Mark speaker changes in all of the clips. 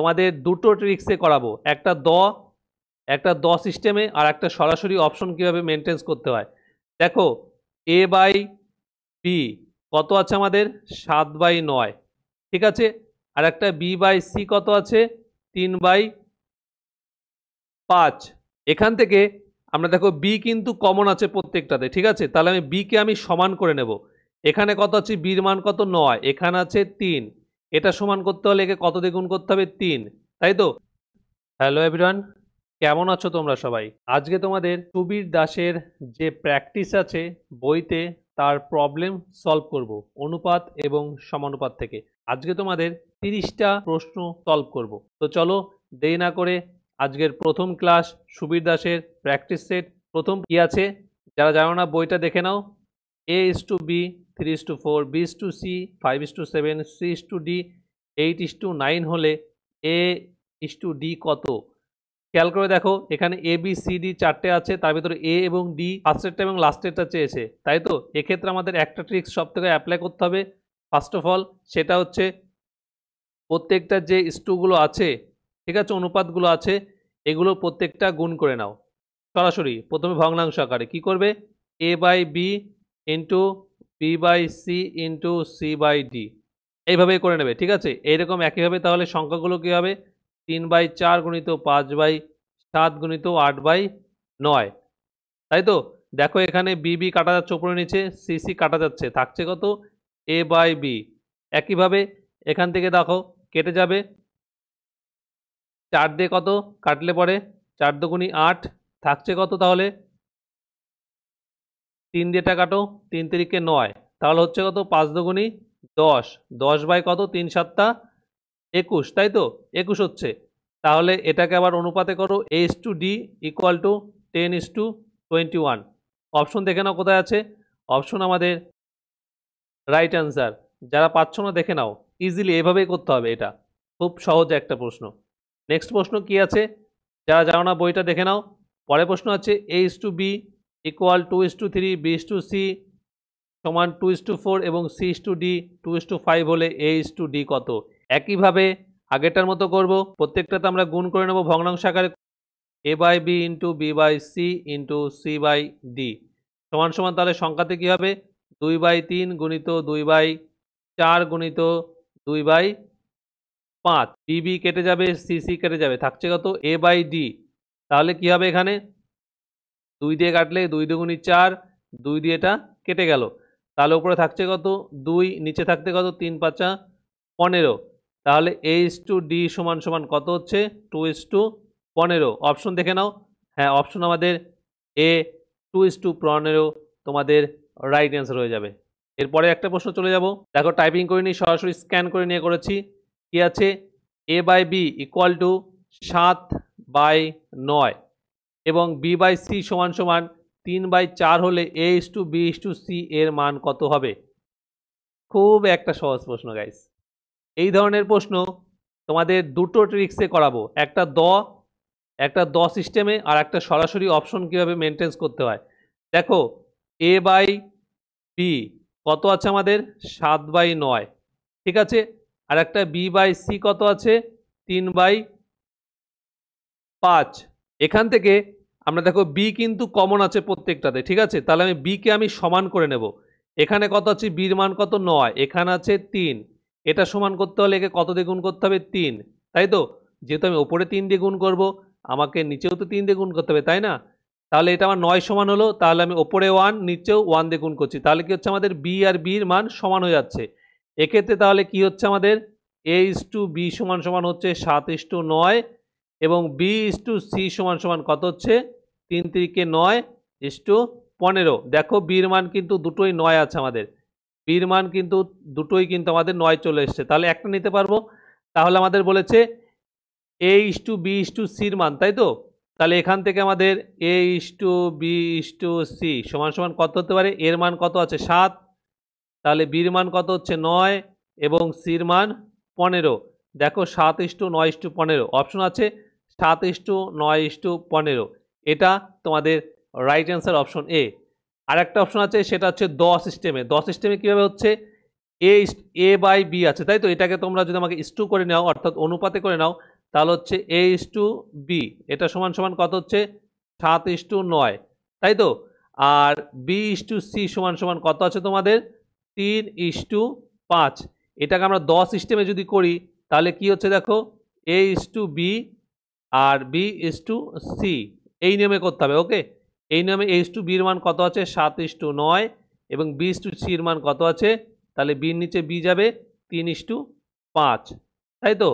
Speaker 1: তোমাদের দুটো ট্রিক্সে করাবো একটা দ একটা দ সিস্টেমে আর একটা সরাসরি অপশন কীভাবে মেনটেন্স করতে হয় দেখো এ বাই বি কত আছে আমাদের সাত বাই নয় ঠিক আছে আর একটা বি বাই সি কত আছে তিন বাই পাঁচ এখান থেকে আমরা দেখো বি কিন্তু কমন আছে প্রত্যেকটাতে ঠিক আছে তাহলে আমি বিকে আমি সমান করে নেব এখানে কত আছে বির মান কত নয় এখানে আছে তিন এটা সমান করতে হলে একে কত দিয়ে গুণ করতে হবে তিন তাই তো হ্যালো এভরিওয়ান কেমন আছো তোমরা সবাই আজকে তোমাদের সুবীর দাসের যে প্র্যাকটিস আছে বইতে তার প্রবলেম সলভ করব অনুপাত এবং সমানুপাত থেকে আজকে তোমাদের তিরিশটা প্রশ্ন সলভ করব তো চলো দেরি না করে আজকের প্রথম ক্লাস সুবীর দাসের প্র্যাকটিস সেট প্রথম কি আছে যারা জানো না বইটা দেখে নাও A is to B three is to four B is to C five is to seven C is to D eight is to nine হলে এ ইস টু ডি কত খেয়াল করে দেখো এখানে এ বি সি ডি চারটে আছে তার ভিতরে এ এবং ডি ফার্স্টেরটা এবং লাস্টেরটা চেয়েছে তাই তো এক্ষেত্রে আমাদের একটা ট্রিক্স সব থেকে অ্যাপ্লাই করতে হবে ফার্স্ট অফ অল সেটা হচ্ছে প্রত্যেকটা যে স্টুগুলো আছে ঠিক আছে অনুপাতগুলো আছে এগুলো প্রত্যেকটা গুণ করে নাও সরাসরি প্রথমে ভগ্নাংশ আকারে কি করবে A by B into P by C into C by D এইভাবেই করে নেবে ঠিক আছে এইরকম একইভাবে তাহলে সংখ্যাগুলো কী হবে তিন বাই চার গুণিত পাঁচ বাই সাত গুণিত আট বাই নয় তাই তো দেখো এখানে বিবি কাটা যাচ্ছে উপরে নিচে সিসি কাটা যাচ্ছে থাকছে কত এ বাই বি একইভাবে এখান থেকে দেখো কেটে যাবে চার দিয়ে কত কাটলে পরে চার দুগুণি আট থাকছে কত তাহলে তিন দিয়ে এটা কাটো তিন তিরিকে নয় তাহলে হচ্ছে কত পাঁচ দুগুণি দশ দশ বাই কত তিন সাতটা একুশ তাই তো একুশ হচ্ছে তাহলে এটাকে আবার অনুপাতে করো is to D equal to ten is to twenty one option দেখে নাও কোথায় আছে অপশন আমাদের রাইট অ্যান্সার যারা পাচ্ছ না দেখে নাও ইজিলি এভাবেই করতে হবে এটা খুব সহজ একটা প্রশ্ন নেক্সট প্রশ্ন কি আছে যারা জানো না বইটা দেখে নাও পরের প্রশ্ন আছে H to B equal to is to three B is to C সমান টু ইস টু ফোর এবং C is to D to is to five হলে এ ইস টু ডি কত একইভাবে আগেরটার মতো করব প্রত্যেকটাতে আমরা গুণ করে নেব ভগ্নাংশ আকারে A by B into B by C into C by D সমান সমান তাহলে সংখ্যাতে কী হবে দুই বাই তিন গুণিত দুই বাই চার গুণিত দুই বাই পাঁচ বি কেটে যাবে সি সি কেটে যাবে থাকছে কত এ বাই ডি তাহলে কী হবে এখানে দুই দিয়ে কাটলে দুই দুগুণি চার দুই দিয়ে এটা কেটে গেল তাহলে উপরে থাকছে কত দুই নিচে থাকতে কত তিন পাঁচা পনেরো তাহলে এইচ টু ডি সমান সমান কত হচ্ছে টু ইস টু পনেরো অপশন দেখে নাও হ্যাঁ অপশন আমাদের এ টু ইস টু পনেরো তোমাদের রাইট অ্যান্সার হয়ে যাবে এরপরে একটা প্রশ্ন চলে যাব দেখো টাইপিং করে নিই সরাসরি স্ক্যান করে নিয়ে করেছি কি আছে A by B equal to সাত বাই নয় এবং বি বাই সি সমান সমান তিন বাই চার হলে A is to B is to C এর মান কত হবে খুব একটা সহজ প্রশ্ন গাইস এই ধরনের প্রশ্ন তোমাদের দুটো ট্রিক্সে করাবো একটা দ একটা দ সিস্টেমে আর একটা সরাসরি অপশন কিভাবে মেনটেন্স করতে হয় দেখো এ বাই বি কত আছে আমাদের সাত বাই নয় ঠিক আছে আর একটা বি বাই সি কত আছে তিন বাই পাঁচ এখান থেকে আমরা দেখো বি কিন্তু কমন আছে প্রত্যেকটাতে ঠিক আছে তাহলে আমি বিকে আমি সমান করে নেব এখানে কত আছে বির মান কত নয় এখানে আছে তিন এটা সমান করতে হলে একে কত দিয়ে গুণ করতে হবে তিন তাই তো যেহেতু আমি ওপরে তিন দিয়ে গুণ করবো আমাকে নিচেও তো তিন দিয়ে গুণ করতে হবে তাই না তাহলে এটা আমার নয় সমান হলো তাহলে আমি ওপরে ওয়ান নিচেও ওয়ান দিয়ে গুণ করছি তাহলে কি হচ্ছে আমাদের বি আর বির মান সমান হয়ে যাচ্ছে এক্ষেত্রে তাহলে কি হচ্ছে আমাদের এ ইস টু বি সমান সমান হচ্ছে সাত ইস টু নয় এবং বি ইস টু সি সমান সমান কত হচ্ছে তিন তিরিকে নয় ইস টু পনেরো দেখো বির মান কিন্তু দুটোই নয় আছে আমাদের বির মান কিন্তু দুটোই কিন্তু আমাদের নয় চলে এসছে তাহলে একটা নিতে পারবো তাহলে আমাদের বলেছে A is to B is to সির মান তাই তো তাহলে এখান থেকে আমাদের A is to B is to C সমান সমান কত হতে পারে এর মান কত আছে সাত তাহলে বির মান কত হচ্ছে নয় এবং সির মান পনেরো দেখো সাত ইস টু নয় ইস টু পনেরো অপশন আছে সাত ইস্টু নয় ইস্টু পনেরো এটা তোমাদের রাইট অ্যান্সার অপশন এ আর একটা অপশন আছে সেটা হচ্ছে দ সিস্টেমে দ সিস্টেমে কীভাবে হচ্ছে এ এ বাই বি আছে তাই তো এটাকে তোমরা যদি আমাকে ইস্টু করে নাও অর্থাৎ অনুপাতে করে নাও তাহলে হচ্ছে এ ইস্টু বি এটা সমান সমান কত হচ্ছে সাত ইস্টু নয় তাই তো আর বি ইস্টু সি সমান সমান কত আছে তোমাদের তিন ইস্টু পাঁচ এটাকে আমরা দশ সিস্টেমে যদি করি তাহলে কি হচ্ছে দেখো এ ইস্টু বি আর বি ইস টু সি এই নিয়মে করতে হবে ওকে এই নিয়মে এইস টু বির মান কত আছে সাত ইস টু নয় এবং বি ইস টু সির মান কত আছে তাহলে বির নিচে বি যাবে তিন ইস টু পাঁচ তাই তো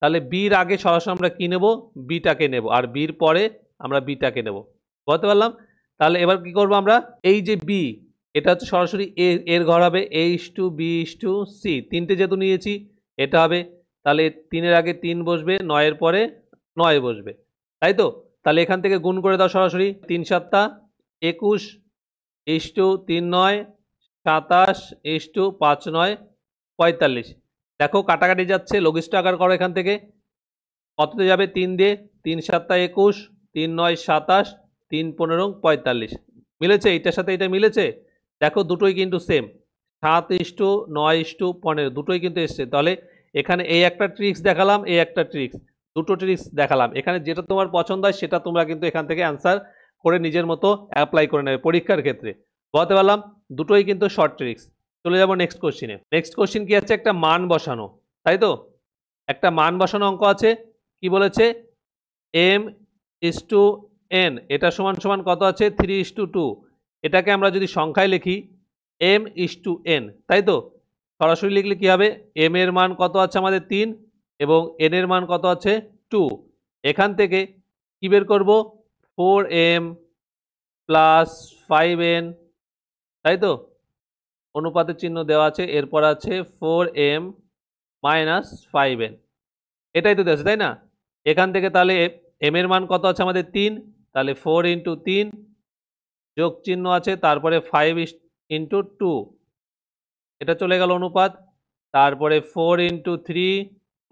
Speaker 1: তাহলে বির আগে সরাসরি আমরা কী নেব বিটাকে নেব আর বির পরে আমরা বিটাকে নেব বলতে পারলাম তাহলে এবার কি করব আমরা এই যে বি এটা হচ্ছে সরাসরি এ এর ঘর হবে A is to B is to C তিনটে যেহেতু নিয়েছি এটা হবে তাহলে তিনের আগে তিন বসবে নয়ের পরে নয় বসবে তাই তো তাহলে এখান থেকে গুণ করে দাও সরাসরি তিন সাতটা একুশ এস টু তিন নয় সাতাশ এস টু পাঁচ নয় পঁয়তাল্লিশ দেখো কাটাকাটি যাচ্ছে লঘিষ্ঠ আকার করো এখান থেকে কততে যাবে তিন দিয়ে তিন সাতটা একুশ তিন নয় সাতাশ তিন পনেরো পঁয়তাল্লিশ মিলেছে এটার সাথে এটা মিলেছে দেখো দুটোই কিন্তু সেম সাত ইস্টু নয় ইস্টু পনেরো দুটোই কিন্তু এসছে তাহলে এখানে এই একটা ট্রিক্স দেখালাম এই একটা ট্রিক্স দুটো ট্রিক্স দেখালাম এখানে যেটা তোমার পছন্দ হয় সেটা তোমরা কিন্তু এখান থেকে অ্যান্সার করে নিজের মতো অ্যাপ্লাই করে নেবে পরীক্ষার ক্ষেত্রে বলতে পারলাম দুটোই কিন্তু শর্ট ট্রিক্স চলে যাব নেক্সট কোশ্চিনে নেক্সট কোশ্চিন কি আছে একটা মান বসানো তাই তো একটা মান বসানো অঙ্ক আছে কি বলেছে এম ইস টু এন এটা সমান সমান কত আছে থ্রি ইস টু টু এটাকে আমরা যদি সংখ্যায় লিখি এম ইস টু এন তাই তো সরাসরি লিখলে কী হবে এম এর মান কত আছে আমাদের তিন এবং এন এর মান কত আছে টু এখান থেকে কি বের করব four M plus five N তাই তো অনুপাতের চিহ্ন দেওয়া আছে এরপর আছে four M minus five N এটাই তো দেওয়া তাই না এখান থেকে তাহলে এম এর মান কত আছে আমাদের তিন তাহলে ফোর ইন্টু তিন যোগ চিহ্ন আছে তারপরে ফাইভ ইন্টু টু এটা চলে গেল অনুপাত তারপরে four into three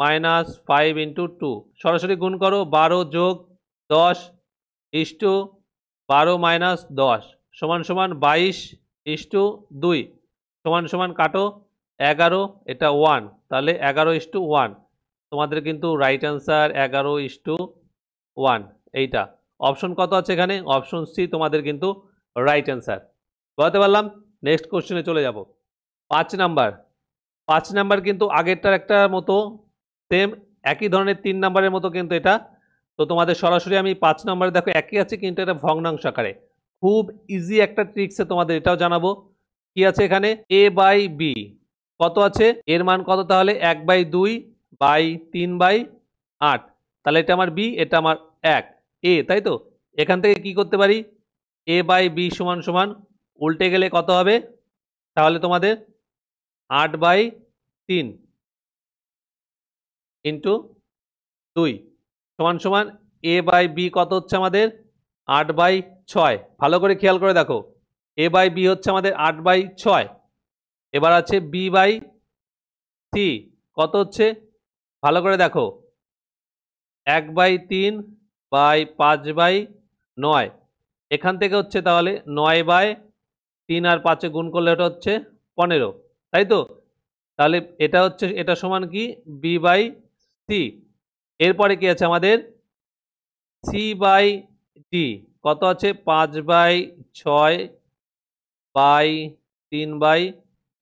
Speaker 1: minus five into two সরাসরি গুণ করো বারো যোগ দশ ইস্টু বারো মাইনাস দশ সমান সমান বাইশ ইস্টু দুই সমান সমান কাটো এগারো এটা ওয়ান তাহলে এগারো ইস্টু ওয়ান তোমাদের কিন্তু রাইট অ্যান্সার এগারো ইস্টু ওয়ান এইটা অপশন কত আছে এখানে অপশন সি তোমাদের কিন্তু রাইট অ্যান্সার বলতে পারলাম নেক্সট কোশ্চেনে চলে যাব পাঁচ নাম্বার পাঁচ নাম্বার কিন্তু আগেরটার একটা মতো সেম একই ধরনের তিন নম্বরের মতো কিন্তু এটা তো তোমাদের সরাসরি আমি পাঁচ নম্বরে দেখো একই আছে কিন্তু এটা ভগ্নাংশ আকারে খুব ইজি একটা ট্রিক্সে তোমাদের এটাও জানাবো কি আছে এখানে এ বাই বি কত আছে এর মান কত তাহলে এক বাই দুই বাই তিন বাই আট তাহলে এটা আমার বি এটা আমার এক এ তাই তো এখান থেকে কি করতে পারি এ বাই বি সমান সমান উল্টে গেলে কত হবে তাহলে তোমাদের আট বাই তিন ইন্টু দুই সমান সমান এ বাই বি কত হচ্ছে আমাদের আট বাই ছয় ভালো করে খেয়াল করে দেখো এ বাই বি হচ্ছে আমাদের আট বাই ছয় এবার আছে বি বাই সি কত হচ্ছে ভালো করে দেখো এক বাই তিন বাই পাঁচ বাই নয় এখান থেকে হচ্ছে তাহলে নয় বাই তিন আর পাঁচে গুণ করলে ওটা হচ্ছে পনেরো তাই তো তাহলে এটা হচ্ছে এটা সমান কি বি বাই সি এরপরে কি আছে আমাদের সি বাই ডি কত আছে পাঁচ বাই ছয় বাই তিন বাই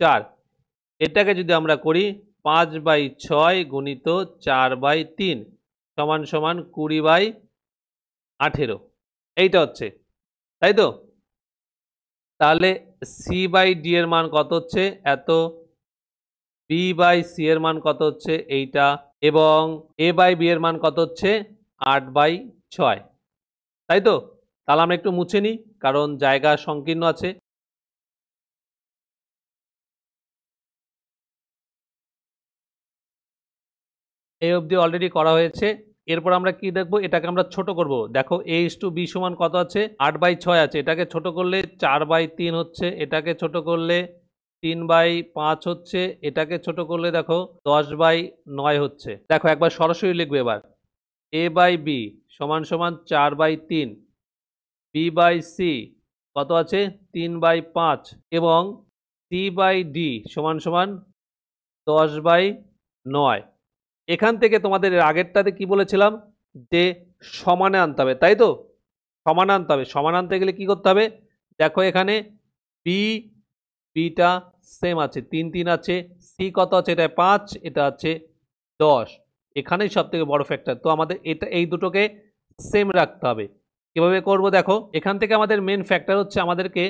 Speaker 1: চার এটাকে যদি আমরা করি পাঁচ বাই ছয় গুণিত চার বাই তিন সমান সমান কুড়ি বাই আঠেরো এইটা হচ্ছে তাই তো তাহলে সি বাই ডি এর মান কত হচ্ছে এত বি বাই সি এর মান কত হচ্ছে এইটা এবং এ বাই বি এর মান কত হচ্ছে আট বাই ছয় তাই তো তাহলে আমরা একটু মুছে নিই কারণ জায়গা সংকীর্ণ আছে এই অবধি অলরেডি করা হয়েছে এরপর আমরা কি দেখব এটাকে আমরা ছোট করব দেখো এ ইস টু বি সমান কত আছে আট বাই ছয় আছে এটাকে ছোট করলে চার বাই তিন হচ্ছে এটাকে ছোট করলে তিন বাই পাঁচ হচ্ছে এটাকে ছোট করলে দেখো দশ বাই নয় হচ্ছে দেখো একবার সরাসরি লিখবে এবার এ বাই বি সমান সমান চার বাই তিন বি বাই সি কত আছে তিন বাই পাঁচ এবং সি বাই ডি সমান সমান দশ বাই নয় এখান থেকে তোমাদের আগেরটাতে কি বলেছিলাম যে সমানে আনতে হবে তাই তো সমানে আনতে হবে সমান আনতে গেলে কি করতে হবে দেখো এখানে বি বিটা সেম আছে তিন তিন আছে সি কত আছে এটা পাঁচ এটা আছে দশ এখানেই সব থেকে বড় ফ্যাক্টর তো আমাদের এটা এই দুটোকে সেম রাখতে হবে কীভাবে করব দেখো এখান থেকে আমাদের মেন ফ্যাক্টর হচ্ছে আমাদেরকে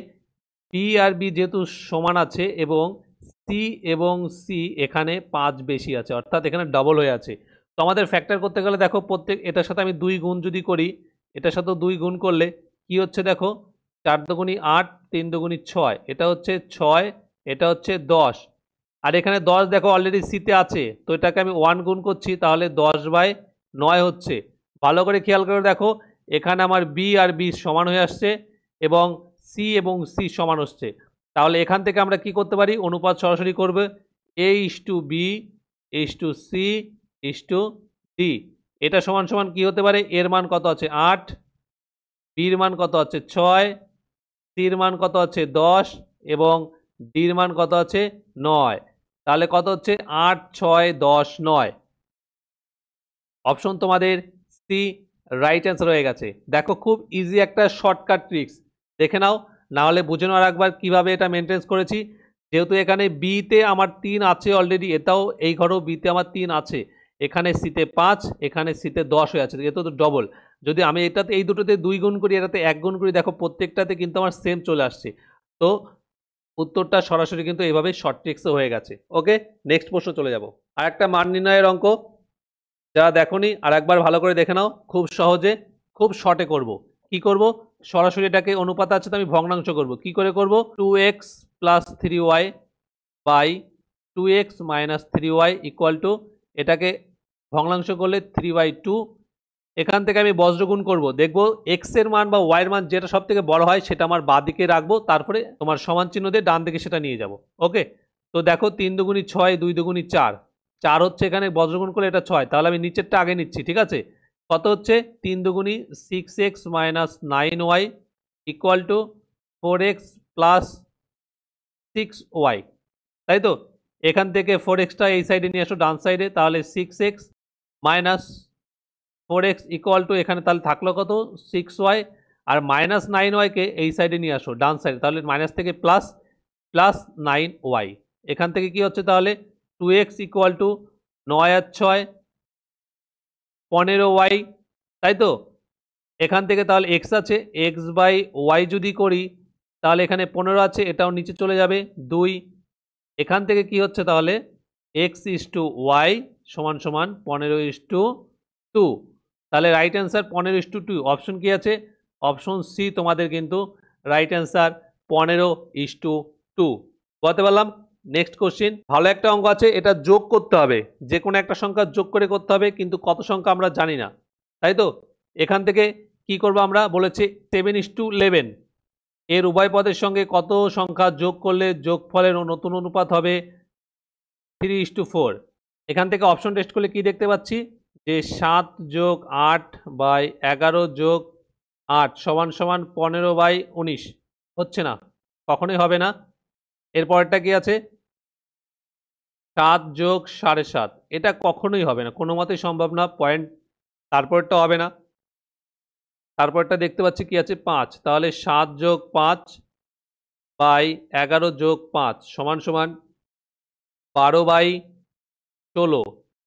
Speaker 1: পি আর বি যেহেতু সমান আছে এবং সি এবং সি এখানে পাঁচ বেশি আছে অর্থাৎ এখানে ডবল হয়ে আছে তো আমাদের ফ্যাক্টর করতে গেলে দেখো প্রত্যেক এটার সাথে আমি দুই গুণ যদি করি এটার সাথে দুই গুণ করলে কি হচ্ছে দেখো চার দুগুণি আট তিন দুগুণি ছয় এটা হচ্ছে ছয় এটা হচ্ছে দশ আর এখানে দশ দেখো অলরেডি সিতে আছে তো এটাকে আমি ওয়ান গুণ করছি তাহলে দশ বাই নয় হচ্ছে ভালো করে খেয়াল করে দেখো এখানে আমার বি আর বি সমান হয়ে আসছে এবং সি এবং সি সমান হচ্ছে তাহলে এখান থেকে আমরা কি করতে পারি অনুপাত সরাসরি করবে A is to B is to C is to D এটা সমান সমান কি হতে পারে এর মান কত আছে আট বির মান কত আছে ছয় সির মান কত হচ্ছে দশ এবং ডির মান কত হচ্ছে নয় তাহলে কত হচ্ছে আট ছয় দশ নয় অপশন তোমাদের সি রাইট অ্যান্সার হয়ে গেছে দেখো খুব ইজি একটা শর্টকাট ট্রিক্স দেখে নাও নাহলে বুঝে নেওয়ার একবার কীভাবে এটা মেনটেন্স করেছি যেহেতু এখানে বিতে আমার তিন আছে অলরেডি এটাও এই ঘরেও বিতে আমার তিন আছে এখানে সিতে পাঁচ এখানে সিতে দশ হয়ে আছে এটা তো ডবল যদি আমি এটাতে এই দুটোতে দুই গুণ করি এটাতে এক গুণ করি দেখো প্রত্যেকটাতে কিন্তু আমার সেম চলে আসছে তো উত্তরটা সরাসরি কিন্তু এইভাবেই শর্ট ট্রিক্সও হয়ে গেছে ওকে নেক্সট প্রশ্ন চলে যাব আর একটা মান নির্ণয়ের অঙ্ক যারা দেখনি আর একবার ভালো করে দেখে নাও খুব সহজে খুব শর্টে করব কি করব সরাসরি এটাকে অনুপাত আছে তো আমি ভগ্নাংশ করব কি করে করব two x plus three Y by two x minus three Y equal to এটাকে ভগ্নাংশ করলে থ্রি বাই টু এখান থেকে আমি বজ্রগুণ করব দেখব এক্সের মান বা ওয়াইয়ের মান যেটা সব থেকে বড় হয় সেটা আমার বাঁ দিকে রাখবো তারপরে তোমার সমান চিহ্ন দিয়ে ডান দিকে সেটা নিয়ে যাব ওকে তো দেখো তিন দুগুণি ছয় দুই দুগুণি চার চার হচ্ছে এখানে বজ্রগুণ করলে এটা ছয় তাহলে আমি নিচেরটা আগে নিচ্ছি ঠিক আছে কত হচ্ছে তিন দুগুণি six x minus nine Y equal to four x plus six Y তাই তো এখান থেকে ফোর এক্সটা এই সাইডে নিয়ে আসো ডান সাইডে তাহলে six x minus four x equal to এখানে তাহলে থাকলো কত সিক্স ওয়াই আর মাইনাস নাইন ওয়াইকে এই সাইডে নিয়ে আসো ডান সাইডে তাহলে মাইনাস থেকে প্লাস প্লাস নাইন ওয়াই এখান থেকে কি হচ্ছে তাহলে টু এক্স ইকুয়াল টু নয় আর ছয় পনেরো ওয়াই তাই তো এখান থেকে তাহলে এক্স আছে এক্স বাই ওয়াই যদি করি তাহলে এখানে পনেরো আছে এটাও নিচে চলে যাবে দুই এখান থেকে কি হচ্ছে তাহলে এক্স ইস টু ওয়াই সমান সমান পনেরো ইস টু টু তাহলে রাইট অ্যান্সার পনেরো ইস টু টু অপশন কী আছে অপশন সি তোমাদের কিন্তু রাইট অ্যান্সার পনেরো ইস টু টু বলতে পারলাম নেক্সট কোশ্চিন ভালো একটা অঙ্ক আছে এটা যোগ করতে হবে যে কোনো একটা সংখ্যা যোগ করে করতে হবে কিন্তু কত সংখ্যা আমরা জানি না তাই তো এখান থেকে কি করব আমরা বলেছি সেভেন ইস টু ইলেভেন এর উভয় পদের সঙ্গে কত সংখ্যা যোগ করলে যোগফলের নতুন অনুপাত হবে থ্রি ইস টু ফোর এখান থেকে অপশন টেস্ট করলে কি দেখতে পাচ্ছি যে সাত যোগ আট বাই এগারো যোগ আট সমান সমান পনেরো বাই উনিশ হচ্ছে না কখনোই হবে না এরপরটা কি আছে সাত যোগ সাড়ে সাত এটা কখনোই হবে না কোনো মতেই সম্ভব না পয়েন্ট তারপরটা হবে না তারপরটা দেখতে পাচ্ছি কি আছে পাঁচ তাহলে সাত যোগ পাঁচ বাই এগারো যোগ পাঁচ সমান সমান বারো বাই ষোলো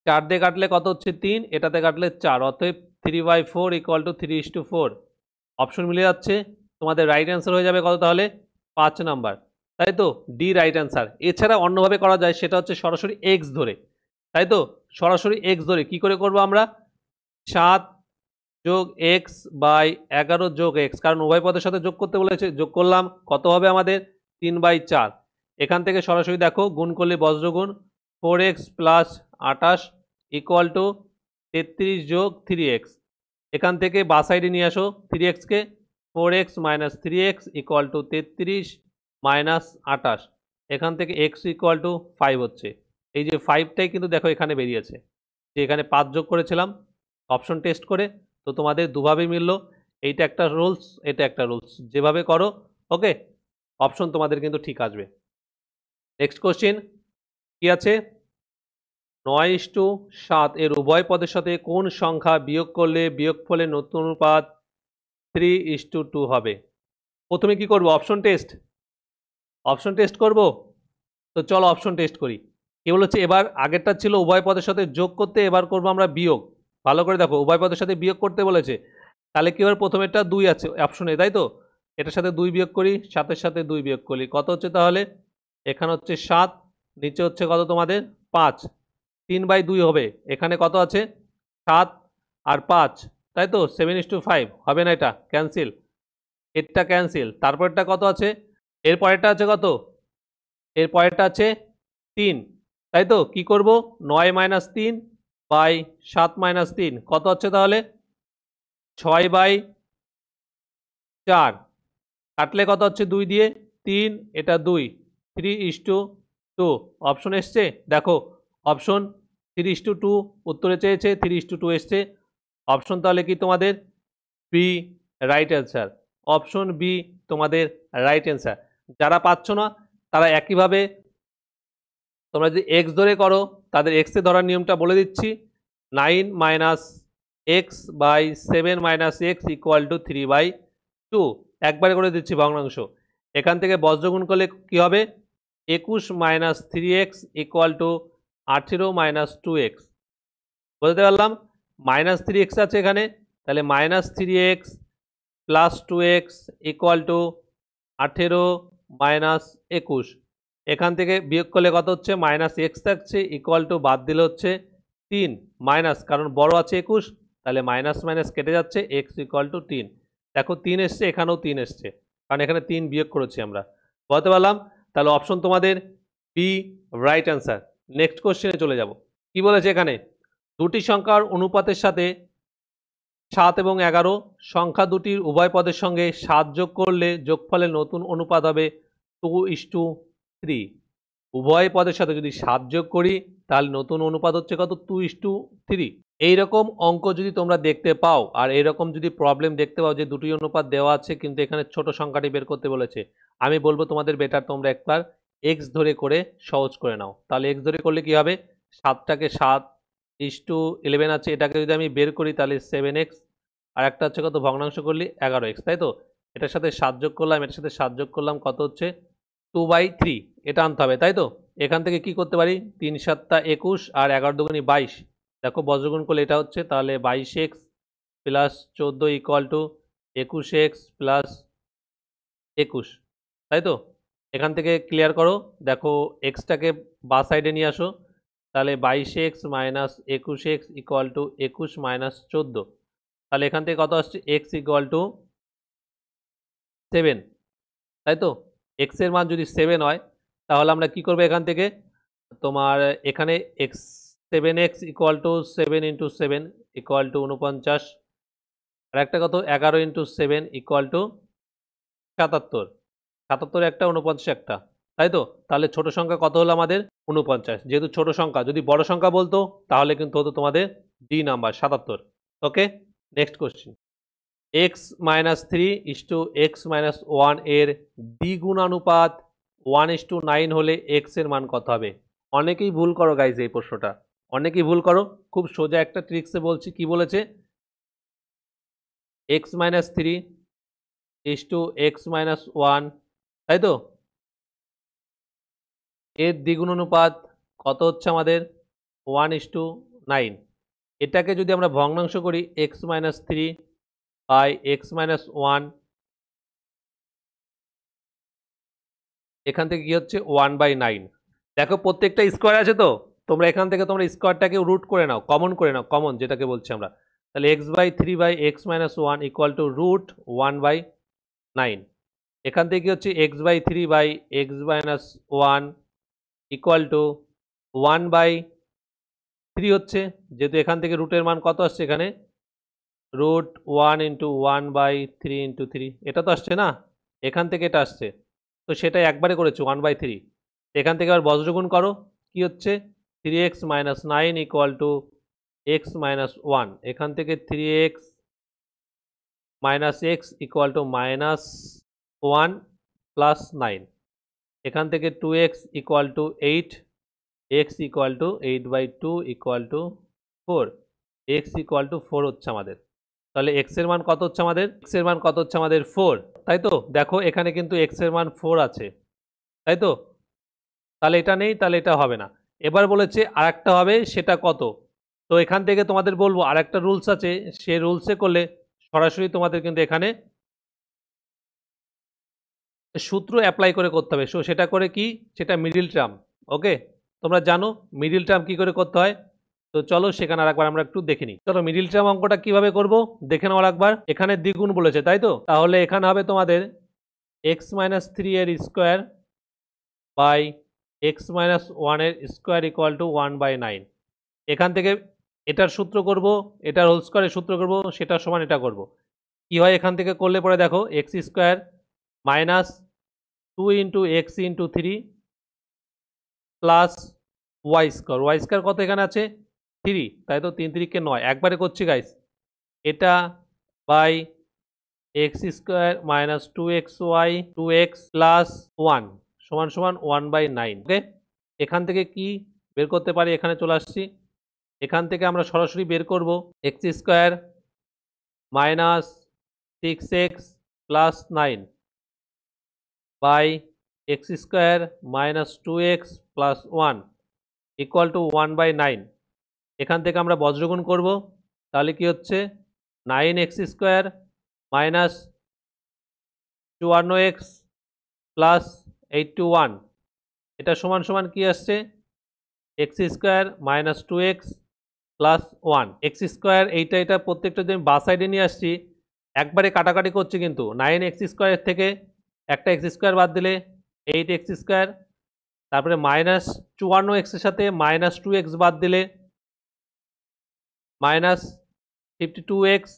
Speaker 1: চার দিয়ে কাটলে কত হচ্ছে তিন এটাতে কাটলে চার অতএব three by four equal to three is to four option মিলে যাচ্ছে তোমাদের রাইট অ্যান্সার হয়ে যাবে কত তাহলে পাঁচ নাম্বার তাই তো ডি রাইট অ্যান্সার এছাড়া অন্যভাবে করা যায় সেটা হচ্ছে সরাসরি এক্স ধরে তাই তো সরাসরি এক্স ধরে কি করে করব আমরা সাত যোগ এক্স বাই এগারো যোগ এক্স কারণ উভয় পদের সাথে যোগ করতে বলেছে যোগ করলাম কত হবে আমাদের তিন বাই চার এখান থেকে সরাসরি দেখো গুণ করলে বজ্রগুণ ফোর এক্স প্লাস আটাশ ইকুয়াল টু তেত্রিশ যোগ থ্রি এক্স এখান থেকে বা সাইডে নিয়ে আসো থ্রি এক্সকে four x minus three x equal to তেত্রিশ মাইনাস আটাশ এখান থেকে এক্স ইকুয়াল টু ফাইভ হচ্ছে এই যে ফাইভটাই কিন্তু দেখো এখানে বেরিয়েছে যে এখানে পাঁচ যোগ করেছিলাম অপশন টেস্ট করে তো তোমাদের দুভাবে মিললো এইটা একটা রুলস এটা একটা রুলস যেভাবে করো ওকে অপশন তোমাদের কিন্তু ঠিক আসবে নেক্সট কোশ্চিন কি আছে নয় টু সাত এর উভয় পদের সাথে কোন সংখ্যা বিয়োগ করলে বিয়োগ ফলে নতুন অনুপাত থ্রি ইস টু টু হবে প্রথমে কি করব অপশন টেস্ট অপশন টেস্ট করব তো চলো অপশন টেস্ট করি কি হচ্ছে এবার আগেরটা ছিল উভয় পদের সাথে যোগ করতে এবার করব আমরা বিয়োগ ভালো করে দেখো উভয় পদের সাথে বিয়োগ করতে বলেছে তাহলে কি এবার প্রথমেরটা দুই আছে অপশনে তাই তো এটার সাথে দুই বিয়োগ করি সাতের সাথে দুই বিয়োগ করি কত হচ্ছে তাহলে এখানে হচ্ছে সাত নিচে হচ্ছে কত তোমাদের পাঁচ তিন বাই দুই হবে এখানে কত আছে সাত আর পাঁচ তাই তো সেভেন ইস টু ফাইভ হবে না এটা ক্যান্সেল এটা ক্যান্সেল তারপরটা কত আছে এর পরেরটা আছে কত এর পরেরটা আছে তিন তাই তো কি করব নয় মাইনাস তিন বাই সাত মাইনাস তিন কত হচ্ছে তাহলে ছয় বাই চার কাটলে কত হচ্ছে দুই দিয়ে তিন এটা দুই থ্রি ইস টু তো অপশন এসছে দেখো অপশন থ্রি টু টু উত্তরে চেয়েছে থ্রি টু টু এসছে অপশন তাহলে কি তোমাদের B right answer option B তোমাদের রাইট অ্যান্সার যারা পাচ্ছ না তারা একইভাবে তোমরা যদি এক্স ধরে করো তাদের এক্সে ধরার নিয়মটা বলে দিচ্ছি nine minus x by seven minus x equal to three by two একবারে করে দিচ্ছি ভগ্নাংশ এখান থেকে বজ্রগুণ করলে কি হবে একুশ minus three x equal to আঠেরো মাইনাস টু এক্স বলতে পারলাম মাইনাস থ্রি এক্স আছে এখানে তাহলে minus three x plus two x equal to আঠেরো মাইনাস একুশ এখান থেকে বিয়োগ করলে কত হচ্ছে মাইনাস এক্স থাকছে ইকুয়াল টু বাদ দিলে হচ্ছে তিন মাইনাস কারণ বড় আছে একুশ তাহলে মাইনাস মাইনাস কেটে যাচ্ছে এক্স ইকুয়াল টু তিন দেখো তিন এসছে এখানেও তিন এসছে কারণ এখানে তিন বিয়োগ করেছি আমরা বলতে পারলাম তাহলে অপশন তোমাদের বি রাইট অ্যান্সার নেক্সট কোশ্চেনে চলে যাব কি বলেছে এখানে দুটি সংখ্যার অনুপাতের সাথে সাত এবং এগারো সংখ্যা দুটির উভয় পদের সঙ্গে সাত যোগ করলে যোগফলে নতুন অনুপাত হবে টু ইস টু থ্রি উভয় পদের সাথে যদি সাত যোগ করি তাহলে নতুন অনুপাত হচ্ছে কত টু ইস টু থ্রি এইরকম অঙ্ক যদি তোমরা দেখতে পাও আর এরকম যদি প্রবলেম দেখতে পাও যে দুটি অনুপাত দেওয়া আছে কিন্তু এখানে ছোট সংখ্যাটি বের করতে বলেছে আমি বলবো তোমাদের বেটার তোমরা একবার এক্স ধরে করে সহজ করে নাও তাহলে এক্স ধরে করলে কি হবে সাতটাকে সাত ইস টু ইলেভেন আছে এটাকে যদি আমি বের করি তাহলে সেভেন এক্স আর একটা হচ্ছে কত ভগ্নাংশ করলি এগারো এক্স তাই তো এটার সাথে সাত যোগ করলাম এটার সাথে সাত যোগ করলাম কত হচ্ছে টু বাই থ্রি এটা আনতে হবে তাই তো এখান থেকে কি করতে পারি তিন সাতটা একুশ আর এগারো দুগুনি বাইশ দেখো বজ্রগুণ করলে এটা হচ্ছে তাহলে বাইশ এক্স প্লাস চোদ্দো ইকুয়াল টু একুশ এক্স প্লাস একুশ তাই তো এখান থেকে ক্লিয়ার করো দেখো এক্সটাকে বা সাইডে নিয়ে আসো তাহলে বাইশ এক্স মাইনাস একুশ এক্স ইকুয়াল টু একুশ মাইনাস চোদ্দো তাহলে এখান থেকে কত আসছে এক্স ইকুয়াল টু সেভেন তাই তো এক্সের মান যদি সেভেন হয় তাহলে আমরা কি করব এখান থেকে তোমার এখানে x seven x equal to seven into seven equal to উনপঞ্চাশ আর একটা কত এগারো ইন্টু সেভেন ইকুয়াল টু সাতাত্তর সাতাত্তর একটা উনপঞ্চাশ একটা তাই তো তাহলে ছোট সংখ্যা কত হলো আমাদের উনপঞ্চাশ যেহেতু ছোট সংখ্যা যদি বড় সংখ্যা বলতো তাহলে কিন্তু হতো তোমাদের ডি নাম্বার সাতাত্তর okay next question x minus three is to x minus one এর দ্বিগুণানুপাত ওয়ান ইস টু নাইন হলে এক্স এর মান কত হবে অনেকেই ভুল করো গাইজ এই প্রশ্নটা অনেকেই ভুল করো খুব সোজা একটা ট্রিক্সে বলছি কি বলেছে x minus three is to x minus one তাই তো এর দ্বিগুণ অনুপাত কত হচ্ছে আমাদের ওয়ান ইস টু নাইন এটাকে যদি আমরা ভগ্নাংশ করি x minus three by x minus one এখান থেকে কি হচ্ছে ওয়ান বাই নাইন দেখো প্রত্যেকটা স্কোয়ার আছে তো তোমরা এখান থেকে তোমরা স্কোয়ারটাকে রুট করে নাও কমন করে নাও কমন যেটাকে বলছি আমরা তাহলে x by three by x minus one equal to root one by nine এখান থেকে কি হচ্ছে x by three by x minus one equal to one by three হচ্ছে যেহেতু এখান থেকে রুটের মান কত আসছে এখানে root one into one by three into three এটা তো আসছে না এখান থেকে এটা আসছে তো সেটা একবারে করেছে ওয়ান বাই থ্রি এখান থেকে আবার বজ্রগুণ করো কি হচ্ছে three x minus nine equal to x minus one এখান থেকে three x minus x equal to minus one plus nine এখান থেকে two x equal to eight x equal to eight by two equal to four x equal to four হচ্ছে আমাদের তাহলে x এর মান কত হচ্ছে আমাদের এক্স এর মান কত হচ্ছে আমাদের ফোর তাই তো দেখো এখানে কিন্তু এক্স এর মান ফোর আছে তাই তো তাহলে এটা নেই তাহলে এটা হবে না এবার বলেছে আর একটা হবে সেটা কত তো এখান থেকে তোমাদের বলবো আর একটা রুলস আছে সে রুলসে করলে সরাসরি তোমাদের কিন্তু এখানে সূত্র অ্যাপ্লাই করে করতে হবে সো সেটা করে কি সেটা মিডিল টার্ম ওকে তোমরা জানো মিডিল টার্ম কি করে করতে হয় তো চলো সেখানে আরেকবার আমরা একটু দেখে নিই চলো মিডিল টার্ম অঙ্কটা কিভাবে করব দেখে নাও একবার এখানে দ্বিগুণ বলেছে তাই তো তাহলে এখানে হবে তোমাদের এক্স মাইনাস থ্রি এর স্কোয়ার বাই এক্স মাইনাস ওয়ানের square equal to one by nine এখান থেকে এটার সূত্র করব এটার হোল স্কোয়ারের সূত্র করব সেটা সমান এটা করব কি হয় এখান থেকে করলে পরে দেখো x square minus two into x into three plus y square y square কত এখানে আছে থ্রি তাই তো তিন তিরিখকে নয় একবারে করছি গাইস এটা by x square minus two x y two x plus one সমান সমান ওয়ান বাই নাইন ওকে এখান থেকে কি বের করতে পারি এখানে চলে আসছি এখান থেকে আমরা সরাসরি বের করব x square minus six x plus nine by x square minus two x plus one equal to one by nine এখান থেকে আমরা বজ্রগুণ করব তাহলে কি হচ্ছে নাইন এক্স স্কোয়ার মাইনাস চুয়ান্ন x plus eight two one এটা সমান সমান কি আসছে x square minus two x plus one x square এইটা এটা প্রত্যেকটা যে আমি বা সাইডে নিয়ে আসছি একবারে কাটাকাটি করছি কিন্তু নাইন এক্স স্কোয়ার থেকে একটা এক্স স্কোয়ার বাদ দিলে এইট এক্স স্কোয়ার তারপরে মাইনাস চুয়ান্ন এক্সের সাথে মাইনাস টু এক্স বাদ দিলে মাইনাস ফিফটি টু এক্স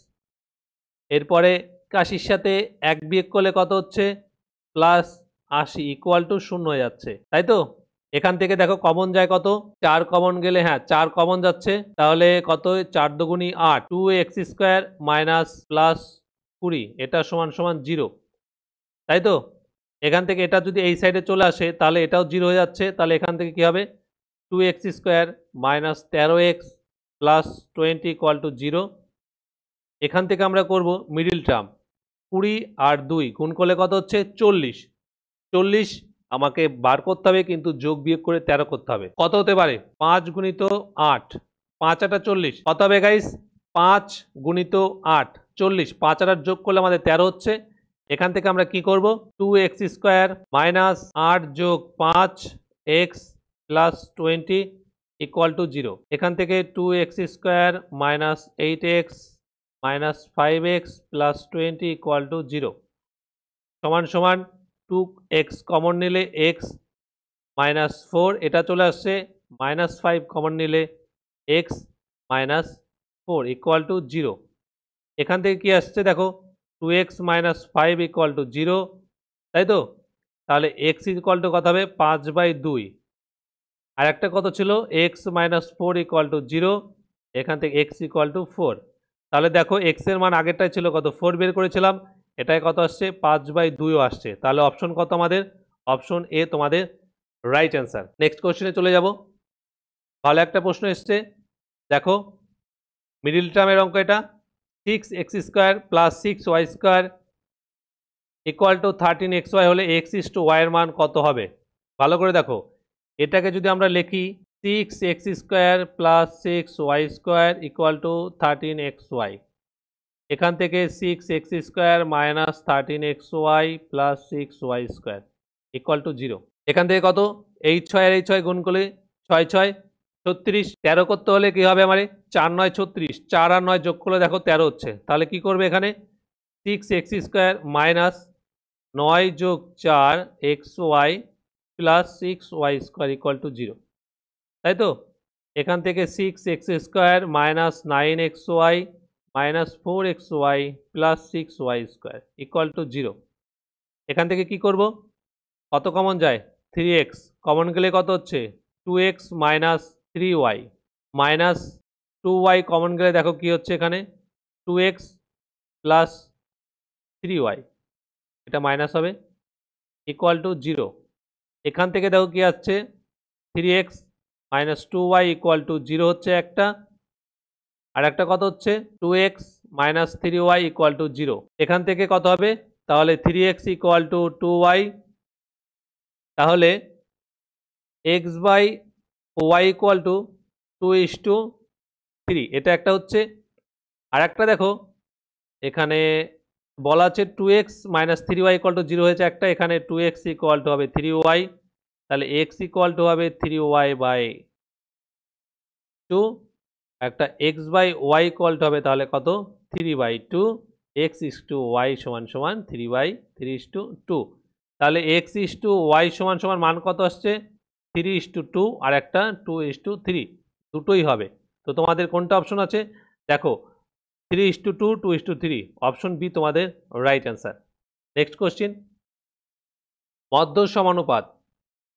Speaker 1: এরপরে কাশির সাথে এক বিয়োগ করলে কত হচ্ছে প্লাস আশি ইকুয়াল টু শূন্য হয়ে যাচ্ছে তাই তো এখান থেকে দেখো কমন যায় কত চার কমন গেলে হ্যাঁ চার কমন যাচ্ছে তাহলে কত চার দুগুণি আট two x square minus plus কুড়ি এটা সমান সমান জিরো তাই তো এখান থেকে এটা যদি এই সাইডে চলে আসে তাহলে এটাও জিরো হয়ে যাচ্ছে তাহলে এখান থেকে কি হবে টু এক্স স্কোয়ার মাইনাস তেরো x plus twenty equal to zero এখান থেকে আমরা করব মিডিল টার্ম কুড়ি আর দুই গুণ করলে কত হচ্ছে চল্লিশ চল্লিশ আমাকে বার করতে হবে কিন্তু যোগ বিয়োগ করে তেরো করতে হবে কত হতে পারে পাঁচ গুণিত আট পাঁচ আটা চল্লিশ কত হবে গাইস পাঁচ গুণিত আট চল্লিশ পাঁচ আট যোগ করলে আমাদের তেরো হচ্ছে এখান থেকে আমরা কি করব টু এক্স স্কোয়ার মাইনাস আট যোগ পাঁচ x plus twenty equal to zero এখান থেকে two x square minus eight x minus five x plus twenty equal to zero সমান সমান টু এক্স কমন নিলে এক্স মাইনাস ফোর এটা চলে আসছে মাইনাস ফাইভ কমন নিলে x minus four equal to zero এখান থেকে কি আসছে দেখো two x minus five equal to zero তাই তো তাহলে এক্স ইকুয়াল টু কথা হবে পাঁচ বাই দুই আর একটা কত ছিল x minus four equal to zero এখান থেকে এক্স ইকুয়াল টু ফোর তাহলে দেখো এক্সের মান আগেরটাই ছিল কত ফোর বের করেছিলাম এটাই কত আসছে পাঁচ বাই দুইও আসছে তাহলে অপশন কত আমাদের অপশন এ তোমাদের রাইট অ্যান্সার নেক্সট কোশ্চেনে চলে যাব ভালো একটা প্রশ্ন এসছে দেখো মিডিল টার্মের অঙ্ক এটা six x square plus six y square equal to thirteen x y হলে এক্স ইস টু ওয়াইয়ের মান কত হবে ভালো করে দেখো এটাকে যদি আমরা লিখি six x square plus six y square equal to thirteen x y এখান থেকে six x square minus thirteen x y plus six y square equal to zero এখান থেকে কত এই ছয় আর এই ছয় গুণ করলে ছয় ছয় ছত্রিশ তেরো করতে হলে কী হবে আমার চার নয় ছত্রিশ চার আর নয় যোগ করলে দেখো তেরো হচ্ছে তাহলে কি করবে এখানে সিক্স এক্স স্কোয়ার মাইনাস নয় যোগ চার x y plus six y square equal to zero তাই তো এখান থেকে six x square minus nine x y minus four x y plus six y square equal to zero এখান থেকে কি করব কত কমন যায় থ্রি এক্স কমন গেলে কত হচ্ছে two x minus three y minus two y common গেলে দেখো কি হচ্ছে এখানে two x plus three y এটা মাইনাস হবে ইকুয়াল টু জিরো এখান থেকে দেখো কি আসছে three x minus two y equal to zero হচ্ছে একটা আর একটা কত হচ্ছে two x minus three Y equal to zero এখান থেকে কত হবে তাহলে three x equal to two y তাহলে x by y equal to two is to three এটা একটা হচ্ছে আর একটা দেখো এখানে বলা আছে two x minus three y equal to zero হয়েছে একটা এখানে টু এক্স ইকল টু হবে থ্রি ওয়াই তাহলে এক্স ইকল টু হবে থ্রি ওয়াই বাই টু একটা x by y equal to হবে তাহলে কত three by two x is to y সমান সমান three by three is to two তাহলে এক্স ইস টু ওয়াই সমান সমান মান কত আসছে থ্রি ইস টু টু আর একটা টু ইস টু থ্রি দুটোই হবে তো তোমাদের কোনটা অপশন আছে দেখো three is to two two is to three option B তোমাদের রাইট অ্যান্সার নেক্সট কোশ্চিন মধ্য সমানুপাত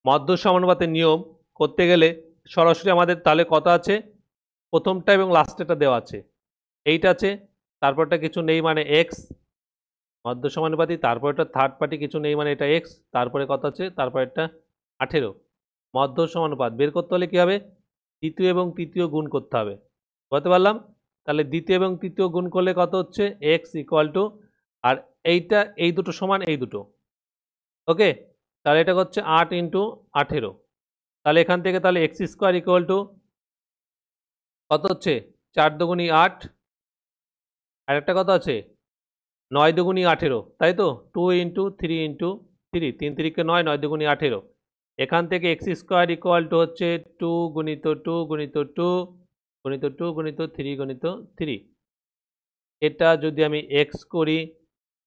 Speaker 1: মধ্য সমানুপাতের নিয়ম করতে গেলে সরাসরি আমাদের তাহলে কত আছে প্রথমটা এবং লাস্টেরটা দেওয়া আছে এইটা আছে তারপরটা কিছু নেই মানে এক্স মধ্য সমানুপাতি তারপরটা থার্ড পার্টি কিছু নেই মানে এটা এক্স তারপরে কত আছে তারপরেরটা আঠেরো মধ্য সমানুপাত বের করতে হলে কী হবে দ্বিতীয় এবং তৃতীয় গুণ করতে হবে বলতে পারলাম তাহলে দ্বিতীয় এবং তৃতীয় গুণ করলে কত হচ্ছে এক্স ইকুয়াল টু আর এইটা এই দুটো সমান এই দুটো ওকে তাহলে এটা হচ্ছে আট ইন্টু আঠেরো তাহলে এখান থেকে তাহলে এক্স স্কোয়ার ইকুয়াল টু কত হচ্ছে চার দুগুণি আট আর একটা কথা আছে নয় দুগুণি আঠেরো তাই তো two into three into three তিন তিরিকে নয় নয় দুগুণি আঠেরো এখান থেকে এক্স স্কোয়ার ইকুয়াল টু হচ্ছে টু গুণিত টু গুণিত টু গণিত টু গণিত থ্রি গণিত থ্রি এটা যদি আমি এক্স করি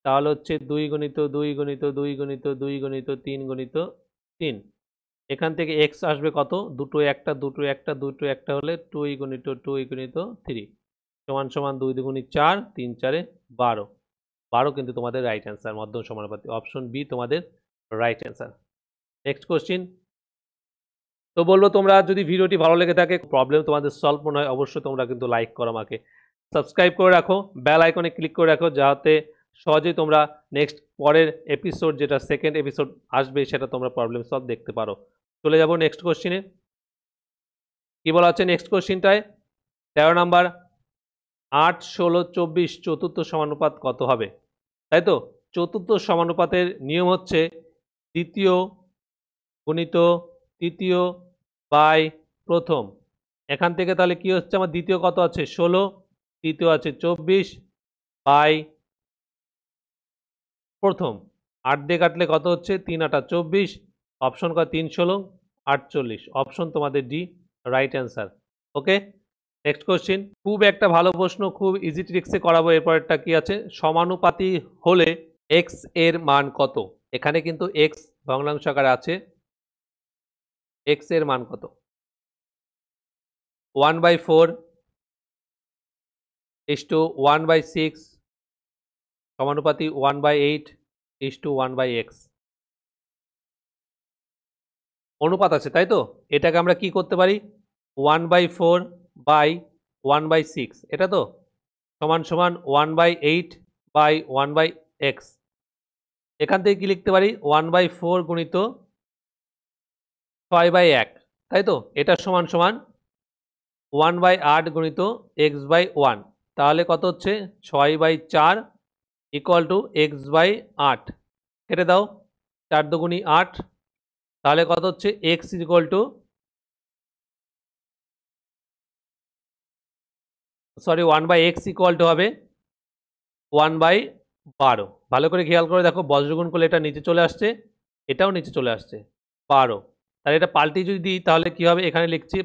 Speaker 1: তাহলে হচ্ছে দুই গণিত দুই গণিত দুই গণিত দুই গণিত তিন গণিত তিন এখান থেকে এক্স আসবে কত দুটো একটা দুটো একটা দুটো একটা হলে টুই গণিত টুই গণিত থ্রি সমান সমান দুই দুগুণি চার তিন চারে বারো বারো কিন্তু তোমাদের রাইট অ্যান্সার মধ্যম সমানুপাতি অপশন বি তোমাদের রাইট অ্যান্সার নেক্সট কোশ্চিন তো বললো তোমরা যদি ভিডিওটি ভালো লেগে থাকে প্রবলেম তোমাদের সলভ মনে হয় অবশ্যই তোমরা কিন্তু লাইক করো আমাকে সাবস্ক্রাইব করে রাখো বেল আইকনে ক্লিক করে রাখো যাতে সহজেই তোমরা নেক্সট পরের এপিসোড যেটা সেকেন্ড এপিসোড আসবে সেটা তোমরা প্রবলেম সলভ দেখতে পারো চলে যাব নেক্সট কোশ্চিনে কী বলা হচ্ছে নেক্সট কোশ্চিনটায় তেরো নাম্বার আট ষোলো চব্বিশ চতুর্থ সমানুপাত কত হবে তাই তো চতুর্থ সমানুপাতের নিয়ম হচ্ছে দ্বিতীয় গণিত তৃতীয় বাই প্রথম এখান থেকে তাহলে কি হচ্ছে আমার দ্বিতীয় কত আছে ষোলো তৃতীয় আছে চব্বিশ বাই প্রথম আট দিয়ে কাটলে কত হচ্ছে তিন আটা চব্বিশ অপশন কত তিন ষোলো আটচল্লিশ অপশন তোমাদের D right answer okay next question খুব একটা ভালো প্রশ্ন খুব ইজি ট্রিক্সে করাবো এরপরেরটা কি আছে সমানুপাতি হলে এক্স এর মান কত এখানে কিন্তু এক্স ভগ্নাংশ আকারে আছে এক্স এর মান কত
Speaker 2: one by four is to one by six সমানুপাতি one by eight is to one by
Speaker 1: x অনুপাত আছে তাই তো এটাকে আমরা কি করতে পারি one by four by one by six এটা তো সমান সমান one by eight by one by x এখান থেকে কি লিখতে পারি ওয়ান বাই ফোর গুণিত ছয় বাই এক তাই তো এটা সমান সমান ওয়ান বাই আট গণিত এক্স বাই ওয়ান তাহলে কত হচ্ছে ছয় বাই চার ইকুয়াল টু এক্স বাই আট কেটে দাও চার দুগুণি আট তাহলে কত হচ্ছে x is equal to
Speaker 2: sorry one by x equal
Speaker 1: to হবে ওয়ান বাই বারো ভালো করে খেয়াল করে দেখো বজ্রগুণ করলে এটা নিচে চলে আসছে এটাও নিচে চলে আসছে বারো আর এটা পাল্টি যদি দিই তাহলে কী হবে এখানে লিখছি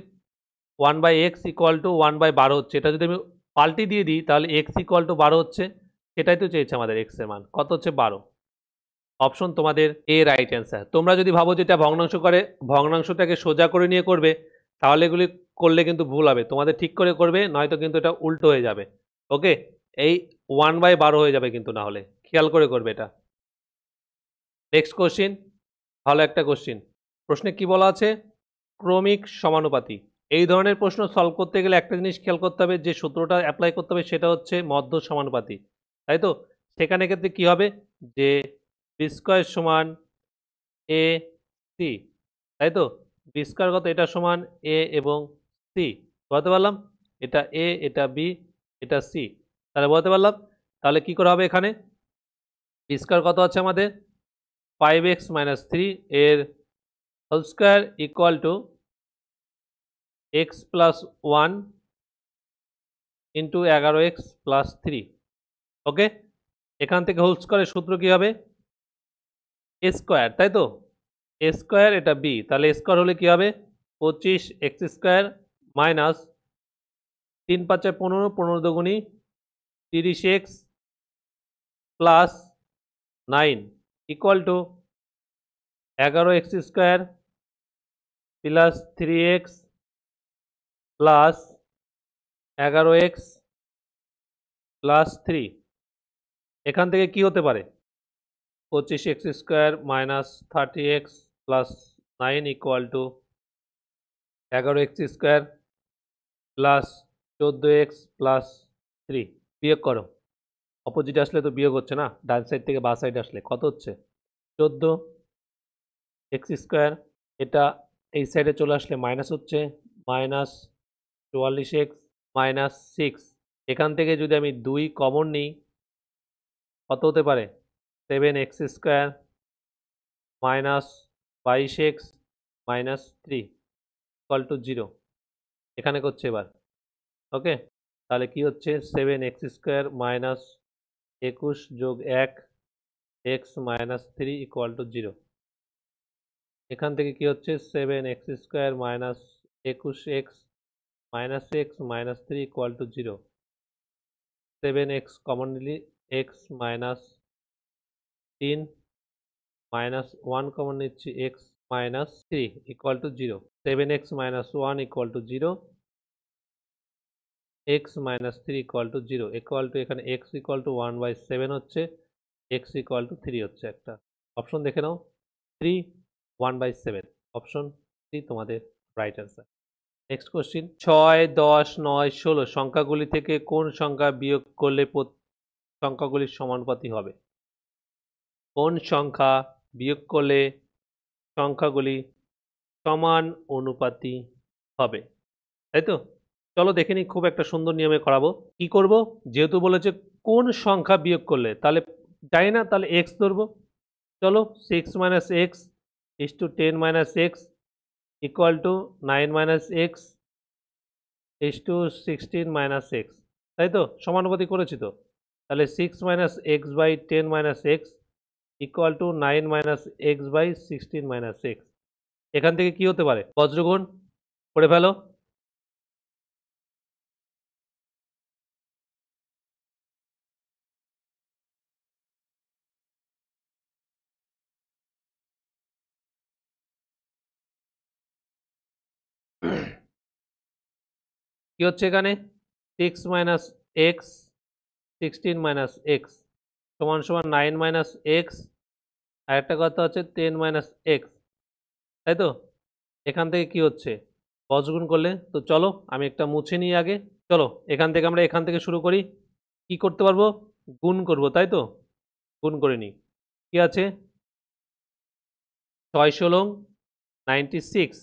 Speaker 1: one by x equal to one by বারো হচ্ছে এটা যদি আমি পাল্টি দিয়ে দিই তাহলে এক্স ইকোয়াল টু বারো হচ্ছে সেটাই তো চেয়েছে আমাদের এক্স মান কত হচ্ছে বারো অপশন তোমাদের এ রাইট অ্যান্সার তোমরা যদি ভাবো যেটা ভগ্নাংশ করে ভগ্নাংশটাকে সোজা করে নিয়ে করবে তাহলে এগুলি করলে কিন্তু ভুল হবে তোমাদের ঠিক করে করবে নয়তো কিন্তু এটা উল্টো হয়ে যাবে ওকে এই ওয়ান বাই বারো হয়ে যাবে কিন্তু না হলে খেয়াল করে করবে এটা নেক্সট কোশ্চিন ভালো একটা কোশ্চিন প্রশ্নে কি বলা আছে ক্রমিক সমানুপাতি এই ধরনের প্রশ্ন সলভ করতে গেলে একটা জিনিস খেয়াল করতে হবে যে সূত্রটা অ্যাপ্লাই করতে হবে সেটা হচ্ছে মধ্য সমানুপাতি তাই তো সেখানে ক্ষেত্রে কি হবে যে বিস্কয়ের সমান এ সি তাই তো বি কত এটা সমান এ এবং সি বলতে পারলাম এটা এ এটা বি এটা সি তাহলে বলতে পারলাম তাহলে কি করা হবে এখানে বি কত আছে আমাদের ফাইভ এক্স মাইনাস থ্রি এর whole square equal to
Speaker 2: x plus 1 into এগারো এক্স প্লাস
Speaker 1: থ্রি ওকে এখান থেকে হোল স্কোয়ারের সূত্র কী হবে এ স্কোয়ার তাই তো এ স্কোয়ার এটা বি তাহলে স্কোয়ার হলে কী হবে পঁচিশ এক্স স্কোয়ার মাইনাস তিন পাঁচে পনেরো পনেরো দুগুণি তিরিশ x plus nine equal
Speaker 2: to এগারো x square plus three x plus এগারো এক্স
Speaker 1: প্লাস থ্রি এখান থেকে কি হতে পারে পঁচিশ x square minus thirty x plus nine equal to এগারো এক্স স্কোয়ার প্লাস চোদ্দো এক্স প্লাস থ্রি বিয়োগ করো অপোজিট আসলে তো বিয়োগ হচ্ছে না ডান সাইড থেকে বা সাইড আসলে কত হচ্ছে চোদ্দো এক্স স্কোয়ার এটা এই সাইডে চলে আসলে মাইনাস হচ্ছে মাইনাস চুয়াল্লিশ এক্স মাইনাস সিক্স এখান থেকে যদি আমি দুই কমন নিই কত হতে পারে সেভেন এক্স স্কোয়ার
Speaker 2: মাইনাস বাইশ x minus three equal to
Speaker 1: zero এখানে করছে এবার ওকে তাহলে কি হচ্ছে সেভেন এক্স স্কোয়ার মাইনাস একুশ যোগ এক x minus three equal to zero এখান থেকে কি হচ্ছে সেভেন এক্স স্কোয়ার মাইনাস একুশ x minus x minus three equal to zero seven x common নিলি এক্স মাইনাস তিন মাইনাস ওয়ান কমন নিচ্ছি x minus three equal to zero seven x minus one equal to zero x minus three equal to zero equal to এখানে x equal to one by seven হচ্ছে x equal to three হচ্ছে একটা option দেখে নাও three one by seven option C তোমাদের right answer next question ছয় দশ নয় ষোলো সংখ্যাগুলি থেকে কোন সংখ্যা বিয়োগ করলে সংখ্যাগুলির সমানুপাতি হবে কোন সংখ্যা বিয়োগ করলে সংখ্যাগুলি সমান অনুপাতি হবে তাই তো চলো দেখে নিই খুব একটা সুন্দর নিয়মে করাবো কি করব যেহেতু বলেছে কোন সংখ্যা বিয়োগ করলে তাহলে যাই না তাহলে এক্স ধরবো চলো six minus x is to 10 minus x equal to 9 minus x is to 16 minus x তাই তো সমানুপাতিক করেছি তো তাহলে 6 minus x by 10 minus x equal to 9 minus x by 16 minus x এখান থেকে কি হতে পারে বজ্রগুণ
Speaker 2: করে ফেলো কি হচ্ছে এখানে six minus x
Speaker 1: sixteen minus x সমান সমান নাইন মাইনাস এক্স আর একটা কথা হচ্ছে টেন মাইনাস এক্স তাই তো এখান থেকে কি হচ্ছে দশ গুণ করলে তো চলো আমি একটা মুছে নিই আগে চলো এখান থেকে আমরা এখান থেকে শুরু করি কি করতে পারবো গুণ করব তাই তো গুণ করে নিই কী আছে ছয় ষোলো নাইনটি সিক্স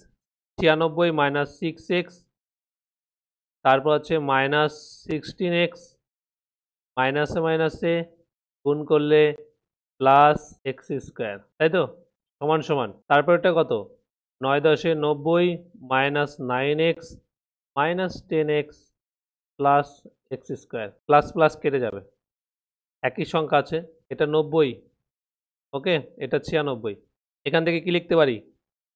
Speaker 1: ছিয়ানব্বই মাইনাস সিক্স এক্স তারপর হচ্ছে মাইনাস সিক্সটিন এক্স মাইনাসে মাইনাসে গুণ করলে প্লাস এক্স স্কোয়ার তাই তো সমান সমান তারপরটা কত নয় দশে নব্বই minus nine x minus ten x plus x square plus plus কেটে যাবে একই সংখ্যা আছে এটা নব্বই ওকে এটা ছিয়ানব্বই এখান থেকে কি লিখতে পারি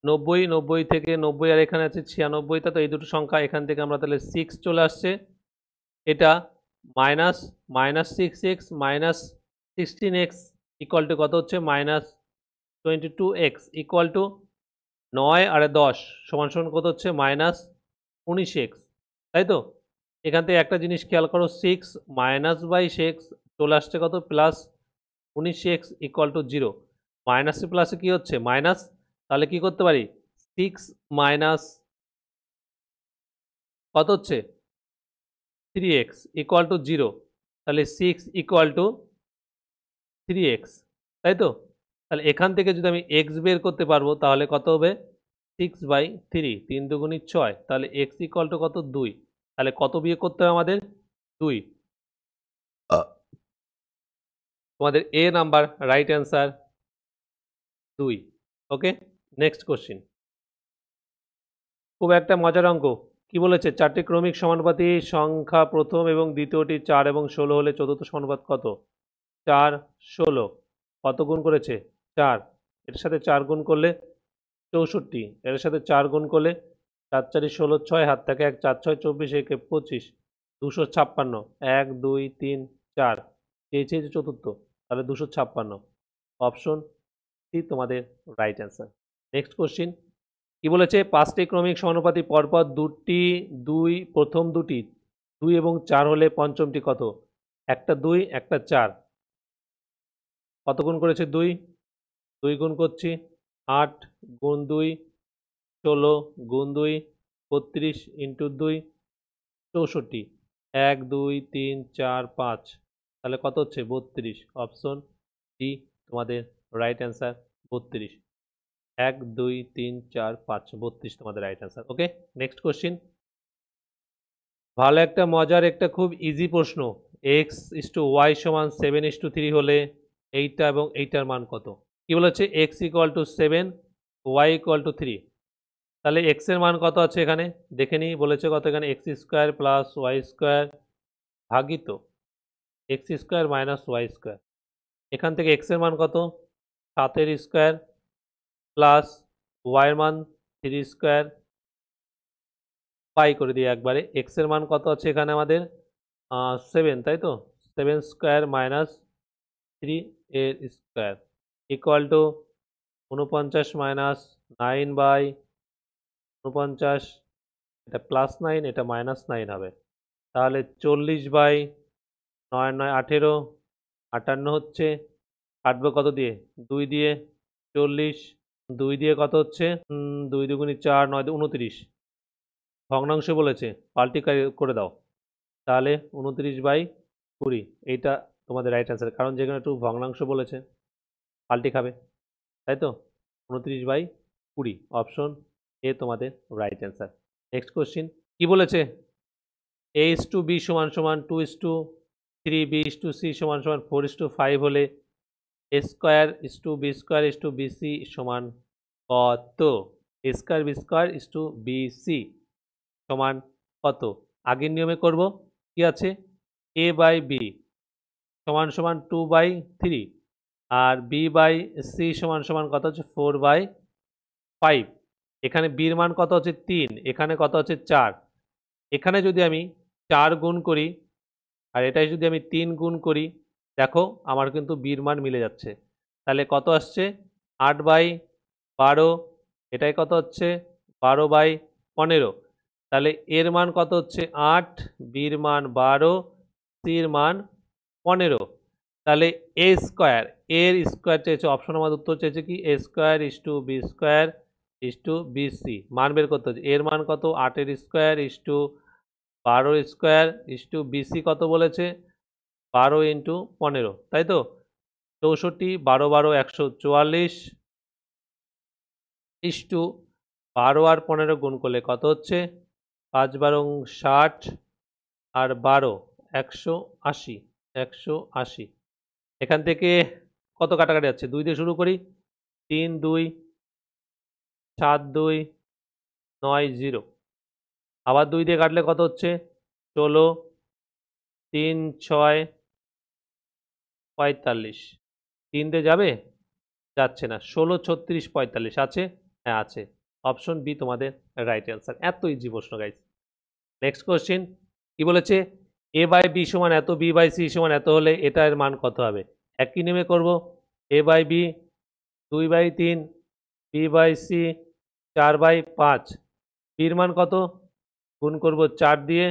Speaker 1: নব্বই নব্বই থেকে নব্বই আর এখানে আছে ছিয়ানব্বইটা তো এই দুটো সংখ্যা এখান থেকে আমরা তাহলে সিক্স চলে আসছে এটা minus minus six x minus sixteen x equal to কত হচ্ছে minus twenty two x equal to নয় আরে দশ সমান সমান কত হচ্ছে মাইনাস উনিশ এক্স তাই তো এখান থেকে একটা জিনিস খেয়াল করো সিক্স মাইনাস বাই সিক্স চলে আসছে কত প্লাস উনিশ এক্স ইকুয়াল টু জিরো মাইনাসে প্লাসে কী হচ্ছে মাইনাস তাহলে কি করতে পারি সিক্স মাইনাস কত হচ্ছে three x equal to zero তাহলে six equal to three x তাই তো তাহলে এখান থেকে যদি আমি এক্স বের করতে পারবো তাহলে কত হবে সিক্স বাই থ্রি তিন দুগুণি ছয় তাহলে এক্স ইকুয়াল টু কত দুই তাহলে কত বিয়ে করতে হবে আমাদের দুই তোমাদের এ নাম্বার রাইট অ্যান্সার দুই ওকে নেক্সট কোশ্চিন খুব একটা মজার অঙ্ক কি বলেছে চারটি ক্রমিক সমানুপাতি সংখ্যা প্রথম এবং দ্বিতীয়টি চার এবং ষোলো হলে চতুর্থ সমানুপাত কত চার ষোলো কত গুণ করেছে চার এর সাথে চার গুণ করলে চৌষট্টি এর সাথে চার গুণ করলে চার চারি ষোলো ছয় হাত থেকে এক চার ছয় চব্বিশ একে পঁচিশ দুশো ছাপ্পান্ন এক দুই তিন চার চেয়েছে চতুর্থ তাহলে দুশো ছাপ্পান্ন অপশন সি তোমাদের রাইট অ্যান্সার নেক্সট কোশ্চিন কি বলেছে পাঁচটি ক্রমিক সমানুপাতি পরপর দুটি দুই প্রথম দুটি দুই এবং চার হলে পঞ্চমটি কত একটা দুই একটা চার কত গুণ করেছে দুই দুই গুণ করছি আট গুণ দুই ষোলো গুণ দুই বত্রিশ ইন্টু দুই চৌষট্টি এক দুই তিন চার পাঁচ তাহলে কত হচ্ছে বত্রিশ অপশন ডি তোমাদের রাইট অ্যান্সার বত্রিশ এক দুই তিন চার পাঁচ বত্রিশ তোমাদের right answer okay next question ভালো একটা মজার একটা খুব ইজি প্রশ্ন এক্স ইস টু ওয়াই সমান সেভেন ইস টু থ্রি হলে এইটা এবং এইটার মান কত কি বলেছে x equal to seven y equal to three তাহলে এক্সের মান কত আছে এখানে দেখে নিই বলেছে কত এখানে x square plus y square ভাগিত x square minus y square এখান থেকে এক্সের মান কত সাতের স্কোয়ার প্লাস ওয়াইয়ের মান থ্রি স্কোয়ার বাই করে দিই একবারে এক্সের মান কত আছে এখানে আমাদের সেভেন তাই তো সেভেন স্কোয়ার মাইনাস থ্রি এর স্কোয়ার ইকুয়াল টু উনপঞ্চাশ মাইনাস নাইন বাই উনপঞ্চাশ এটা প্লাস নাইন এটা মাইনাস নাইন হবে তাহলে চল্লিশ বাই নয় নয় আঠেরো আটান্ন হচ্ছে কাটবে কত দিয়ে দুই দিয়ে চল্লিশ দুই দিয়ে কত হচ্ছে দুই দুগুণি চার নয় উনত্রিশ ভগ্নাংশ বলেছে পাল্টি করে দাও তাহলে উনত্রিশ বাই কুড়ি এইটা তোমাদের রাইট অ্যান্সার কারণ যেখানে একটু ভগ্নাংশ বলেছে পাল্টি খাবে তাই তো উনত্রিশ বাই কুড়ি অপশন এ তোমাদের রাইট অ্যান্সার নেক্সট কোশ্চিন কী বলেছে এ ইস টু বি সমান সমান two is to three B is to C সমান সমান ফোর ইস টু ফাইভ হলে square is to B square is to BC সমান কত square B square is to BC সমান কত আগের নিয়মে করব কি আছে এ বাই বি সমান সমান টু বাই থ্রি আর বি বাই সি সমান সমান কত হচ্ছে ফোর বাই ফাইভ এখানে বির মান কত হচ্ছে তিন এখানে কত হচ্ছে চার এখানে যদি আমি চার গুণ করি আর এটাই যদি আমি তিন গুণ করি দেখো আমার কিন্তু বির মান মিলে যাচ্ছে তাহলে কত আসছে আট বাই বারো এটাই কত হচ্ছে বারো বাই পনেরো তাহলে এর মান কত হচ্ছে আট বির মান বারো সির মান পনেরো তাহলে এ স্কোয়ার এর স্কোয়ার চেয়েছে অপশন আমাদের উত্তর চেয়েছে কি A square is to B square is to B C মান বের করতে হচ্ছে এর মান কত আটের স্কোয়ার ইস টু বারোর square is to B C কত বলেছে বারো ইন্টু পনেরো তাই তো চৌষট্টি বারো বারো একশো চুয়াল্লিশ ইস্টু টু বারো আর পনেরো গুণ করলে কত হচ্ছে পাঁচ বারো ষাট আর বারো একশো আশি একশো আশি এখান থেকে কত কাটাকাটি যাচ্ছে দুই দিয়ে শুরু করি তিন দুই সাত দুই নয় জিরো
Speaker 2: আবার দুই দিয়ে কাটলে কত হচ্ছে ষোলো তিন ছয়
Speaker 1: পঁয়তাল্লিশ তিন দিয়ে যাবে যাচ্ছে না ষোলো ছত্রিশ পঁয়তাল্লিশ আছে হ্যাঁ আছে অপশন বি তোমাদের রাইট অ্যান্সার এত ইজি প্রশ্ন গাইজ নেক্সট কোশ্চিন কি বলেছে এ বাই বি সমান এত বি বাই সি সমান এত হলে এর মান কত হবে একই নেমে করব এ বাই বি দুই বাই তিন বি বাই সি চার বাই পাঁচ বির মান কত গুণ করব চার দিয়ে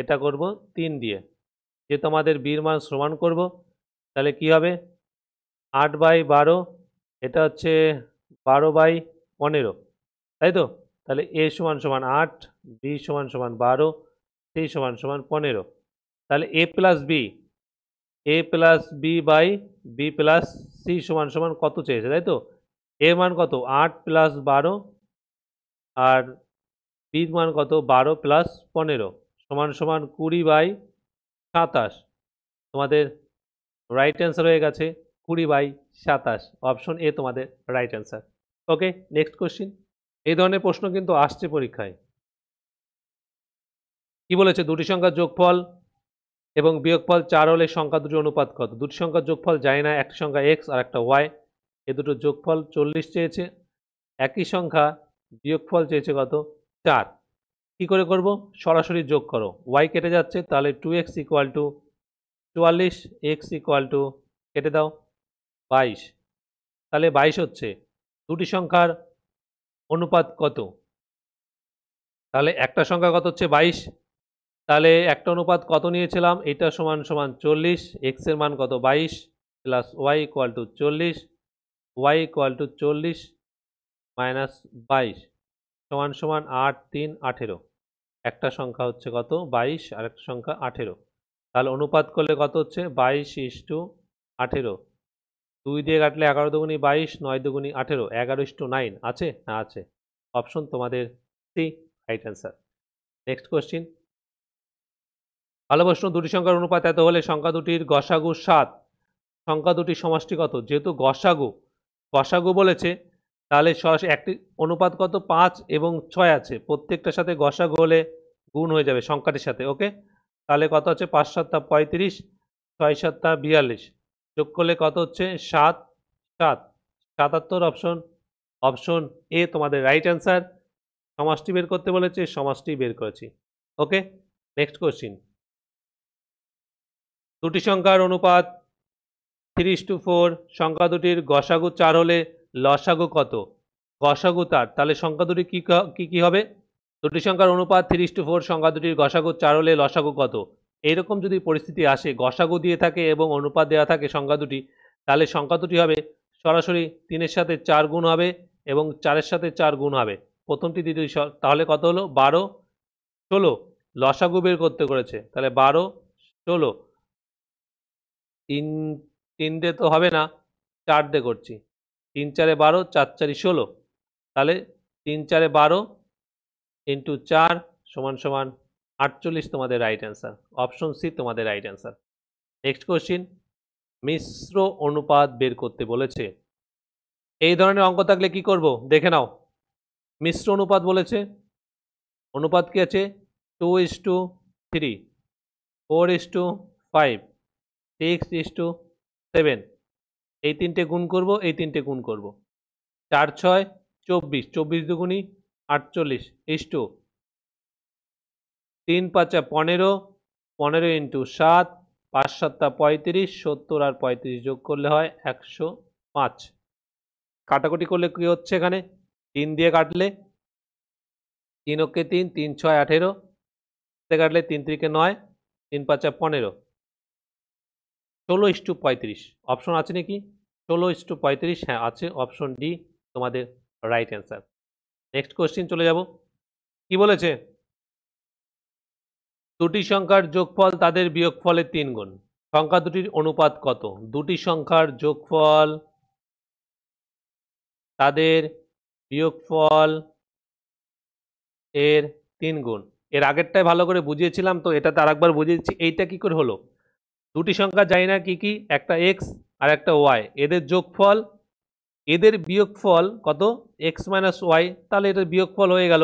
Speaker 1: এটা করব তিন দিয়ে যে তোমাদের বীর মান সমান করব তাহলে কি হবে আট বাই বারো এটা হচ্ছে বারো বাই পনেরো তাই তো তাহলে এ সমান সমান আট বি সমান সমান বারো সি সমান সমান পনেরো তাহলে A plus B A plus B by B plus C সমান সমান কত চেয়েছে তাই তো এ মান কত আট প্লাস বারো আর বি মান কত বারো প্লাস পনেরো সমান সমান কুড়ি বাই সাতাশ তোমাদের রাইট অ্যান্সার হয়ে গেছে কুড়ি বাই সাতাশ অপশন এ তোমাদের right answer okay next question এই ধরনের প্রশ্ন কিন্তু আসছে পরীক্ষায় কি বলেছে দুটি সংখ্যার যোগফল এবং বিয়োগফল চার হলে সংখ্যা দুটি অনুপাত কত দুটি সংখ্যার যোগফল যায় না একটা সংখ্যা এক্স আর একটা ওয়াই এ দুটো যোগফল চল্লিশ চেয়েছে একই সংখ্যা বিয়োগফল চেয়েছে কত চার কী করে করব সরাসরি যোগ করো ওয়াই কেটে যাচ্ছে তাহলে টু এক্স ইকুয়াল টু চুয়াল্লিশ এক্স ইকুয়াল টু কেটে দাও বাইশ তাহলে বাইশ হচ্ছে দুটি সংখ্যার অনুপাত কত তাহলে একটা সংখ্যা কত হচ্ছে বাইশ তাহলে একটা অনুপাত কত নিয়েছিলাম এটা সমান সমান চল্লিশ এক্সের মান কত বাইশ প্লাস ওয়াই ইকুয়াল টু চল্লিশ ওয়াই ইকুয়াল টু চল্লিশ মাইনাস বাইশ সমান সমান আট তিন আঠেরো একটা সংখ্যা হচ্ছে কত বাইশ আর একটা সংখ্যা আঠেরো তাহলে অনুপাত করলে কত হচ্ছে বাইশ ইস টু আঠেরো দুই দিয়ে কাটলে এগারো দুগুনি বাইশ নয় দুগুনি আঠেরো এগারো ইস টু নাইন আছে না আছে অপশন তোমাদের C right answer next question ভালো প্রশ্ন দুটি সংখ্যার অনুপাত এত হলে সংখ্যা দুটির গসাগু সাত সংখ্যা দুটি সমষ্টি কত যেহেতু গসাগু গসাগু বলেছে তাহলে সরাসরি একটি অনুপাত কত পাঁচ এবং ছয় আছে প্রত্যেকটার সাথে গসাগু হলে গুণ হয়ে যাবে সংখ্যাটির সাথে ওকে তাহলে কত হচ্ছে পাঁচ সাতটা পঁয়ত্রিশ ছয় সাতটা বিয়াল্লিশ যোগ করলে কত হচ্ছে সাত সাত সাতাত্তর অপশন অপশন এ তোমাদের রাইট অ্যান্সার সমাজটি বের করতে বলেছে সমাজটি বের করেছি ওকে নেক্সট কোশ্চিন দুটি সংখ্যার অনুপাত থ্রি টু ফোর সংখ্যা দুটির গসাগু চার হলে লসাগু কত গসাগু তার তাহলে সংখ্যা দুটি কী কী হবে দুটি সংখ্যার অনুপাত থ্রি টু ফোর সংখ্যা দুটির গসাগু চার হলে লসাগু কত এইরকম যদি পরিস্থিতি আসে গসাগু দিয়ে থাকে এবং অনুপাত দেওয়া থাকে সংখ্যা দুটি তাহলে সংখ্যা দুটি হবে সরাসরি তিনের সাথে চার গুণ হবে এবং চারের সাথে চার গুণ হবে প্রথমটি দ্বিতীয় তাহলে কত হলো বারো ষোলো লসাগু বের করতে করেছে তাহলে বারো ষোলো তিন তিন দিয়ে তো হবে না চার দিয়ে করছি তিন চারে বারো চার চারি ষোলো তাহলে তিন চারে বারো ইন্টু চার সমান সমান আটচল্লিশ তোমাদের রাইট অ্যান্সার অপশন সি তোমাদের রাইট অ্যান্সার নেক্সট কোশ্চিন মিশ্র অনুপাত বের করতে বলেছে এই ধরনের অঙ্ক থাকলে কি করব দেখে নাও মিশ্র অনুপাত বলেছে অনুপাত কি আছে two is to three four is to five six is to seven এই তিনটে গুণ করব এই তিনটে গুণ করব চার ছয় চব্বিশ চব্বিশ দুগুণি আটচল্লিশ ইস্টু তিন পাঁচা পনেরো পনেরো ইন্টু সাত পাঁচ সাতটা পঁয়ত্রিশ সত্তর আর পঁয়ত্রিশ যোগ করলে হয় একশো পাঁচ কাটাকুটি করলে কী হচ্ছে এখানে তিন দিয়ে কাটলে তিন ওকে তিন তিন ছয় আঠেরো কাটলে তিন ত্রিকে নয় তিন পাঁচা পনেরো ষোলো ইস্টু পঁয়ত্রিশ অপশন আছে নাকি ষোলো ইস্টু পঁয়ত্রিশ হ্যাঁ আছে অপশন ডি তোমাদের রাইট অ্যান্সার নেক্সট কোয়েশ্চিন চলে যাব কি বলেছে দুটি সংখ্যার যোগফল তাদের বিয়োগফলের তিন গুণ সংখ্যা দুটির অনুপাত কত দুটি সংখ্যার যোগফল তাদের বিয়োগফল এর তিন গুণ এর আগেরটাই ভালো করে বুঝিয়েছিলাম তো এটা তার একবার বুঝিয়েছি এইটা কি করে হলো দুটি সংখ্যা যাই না কি কি একটা এক্স আর একটা ওয়াই এদের যোগফল এদের বিয়োগফল কত এক্স মাইনাস ওয়াই তাহলে এটার বিয়োগফল হয়ে গেল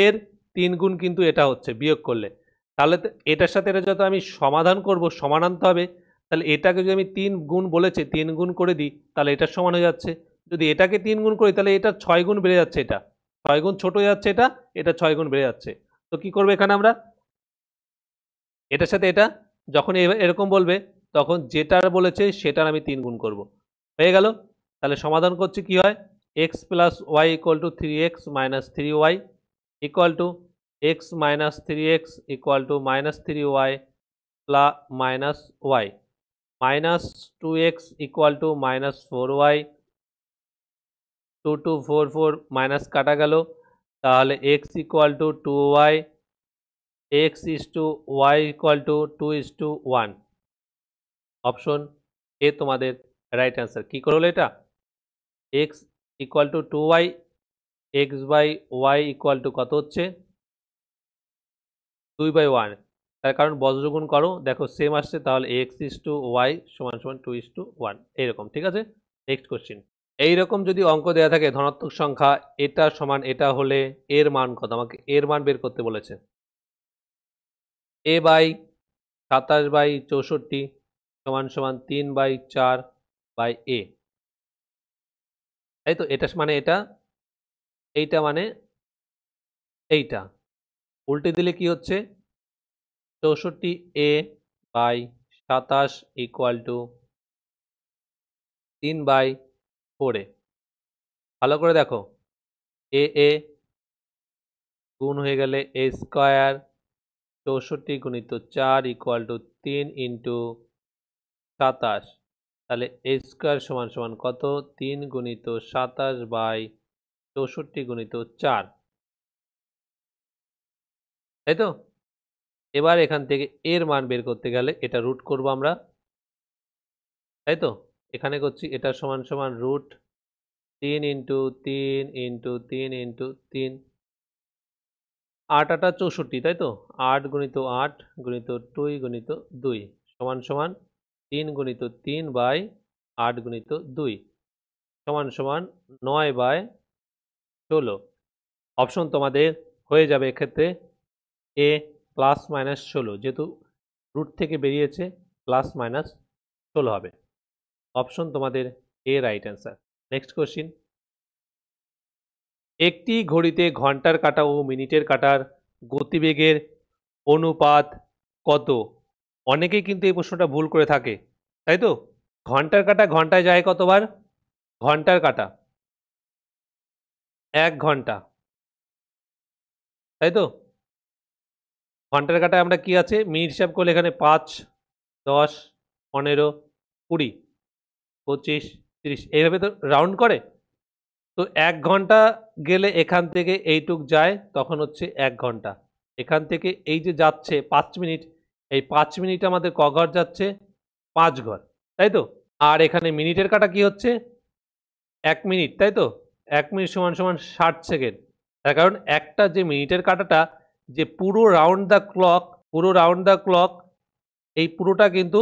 Speaker 1: এর তিন গুণ কিন্তু এটা হচ্ছে বিয়োগ করলে তাহলে এটার সাথে এটা যত আমি সমাধান করব সমান আনতে হবে তাহলে এটাকে যদি আমি তিন গুণ বলেছে তিন গুণ করে দিই তাহলে এটার সমান হয়ে যাচ্ছে যদি এটাকে তিন গুণ করি তাহলে এটা ছয় গুণ বেড়ে যাচ্ছে এটা ছয় গুণ ছোট হয়ে যাচ্ছে এটা এটা ছয় গুণ বেড়ে যাচ্ছে তো কি করবে এখানে আমরা এটার সাথে এটা যখন এরকম বলবে তখন যেটার বলেছে সেটার আমি তিন গুণ করব হয়ে গেল তাহলে সমাধান করছি কি হয় x plus y equal to three x minus three y equal to x minus three x equal to minus three y plus minus y minus two x equal to minus four y two two four four minus কাটা গেল তাহলে x equal to two y x is to y equal to two is to one option A তোমাদের right answer কী করলো এটা x equal to two y x by y equal to কত হচ্ছে দুই বাই ওয়ান তার কারণ বজ্রগুণ করো দেখো সেম আসছে তাহলে এক্স ইস টু ওয়াই সমান সমান টু ইস টু ওয়ান এইরকম ঠিক আছে নেক্সট কোশ্চিন এইরকম যদি অঙ্ক দেওয়া থাকে ধনাত্মক সংখ্যা এটা সমান এটা হলে এর মান কত আমাকে এর মান বের করতে বলেছে এ বাই সাতাশ বাই চৌষট্টি
Speaker 2: সমান সমান তিন বাই চার বাই এ তাই তো এটা মানে এটা এইটা মানে এইটা
Speaker 1: উল্টে দিলে কি হচ্ছে চৌষট্টি এ বাই সাতাশ ইকুয়াল টু তিন বাই ফোরে ভালো করে দেখো এ এ গুণ হয়ে গেলে এ স্কোয়ার চৌষট্টি গুণিত চার ইকুয়াল টু তিন ইন্টু সাতাশ তাহলে এ স্কোয়ার সমান সমান কত তিন গুণিত সাতাশ বাই চৌষট্টি গুণিত চার তাই তো এবার এখান থেকে এর মান বের করতে গেলে এটা রুট করব আমরা তাই তো এখানে করছি এটা সমান সমান রুট তিন ইন্টু তিন ইন্টু তিন ইন্টু তিন আট আটা চৌষট্টি তাই তো আট গুণিত আট গুণিত দুই গুণিত দুই সমান সমান তিন গুণিত তিন বাই আট গুণিত দুই সমান সমান নয় বাই ষোলো অপশন তোমাদের হয়ে যাবে এক্ষেত্রে এ প্লাস মাইনাস ষোলো যেহেতু রুট থেকে বেরিয়েছে প্লাস মাইনাস ষোলো হবে অপশন তোমাদের A right answer next question একটি ঘড়িতে ঘন্টার কাটা ও মিনিটের কাটার গতিবেগের অনুপাত কত অনেকেই কিন্তু এই প্রশ্নটা ভুল করে থাকে তাই তো ঘন্টার কাটা ঘন্টায় যায় কতবার ঘন্টার কাটা
Speaker 2: এক ঘন্টা তাই তো
Speaker 1: ঘন্টার কাটায় আমরা কি আছে মিনিট হিসাব করলে এখানে পাঁচ দশ পনেরো কুড়ি পঁচিশ তিরিশ এইভাবে তো রাউন্ড করে তো এক ঘন্টা গেলে এখান থেকে এইটুক যায় তখন হচ্ছে এক ঘন্টা এখান থেকে এই যে যাচ্ছে পাঁচ মিনিট এই পাঁচ মিনিট আমাদের ক ঘর যাচ্ছে পাঁচ ঘর তাই তো আর এখানে মিনিটের কাটা কি হচ্ছে এক মিনিট তাই তো এক মিনিট সমান সমান ষাট সেকেন্ড তার কারণ একটা যে মিনিটের কাটাটা যে পুরো রাউন্ড দ্য ক্লক পুরো রাউন্ড দ্য ক্লক এই পুরোটা কিন্তু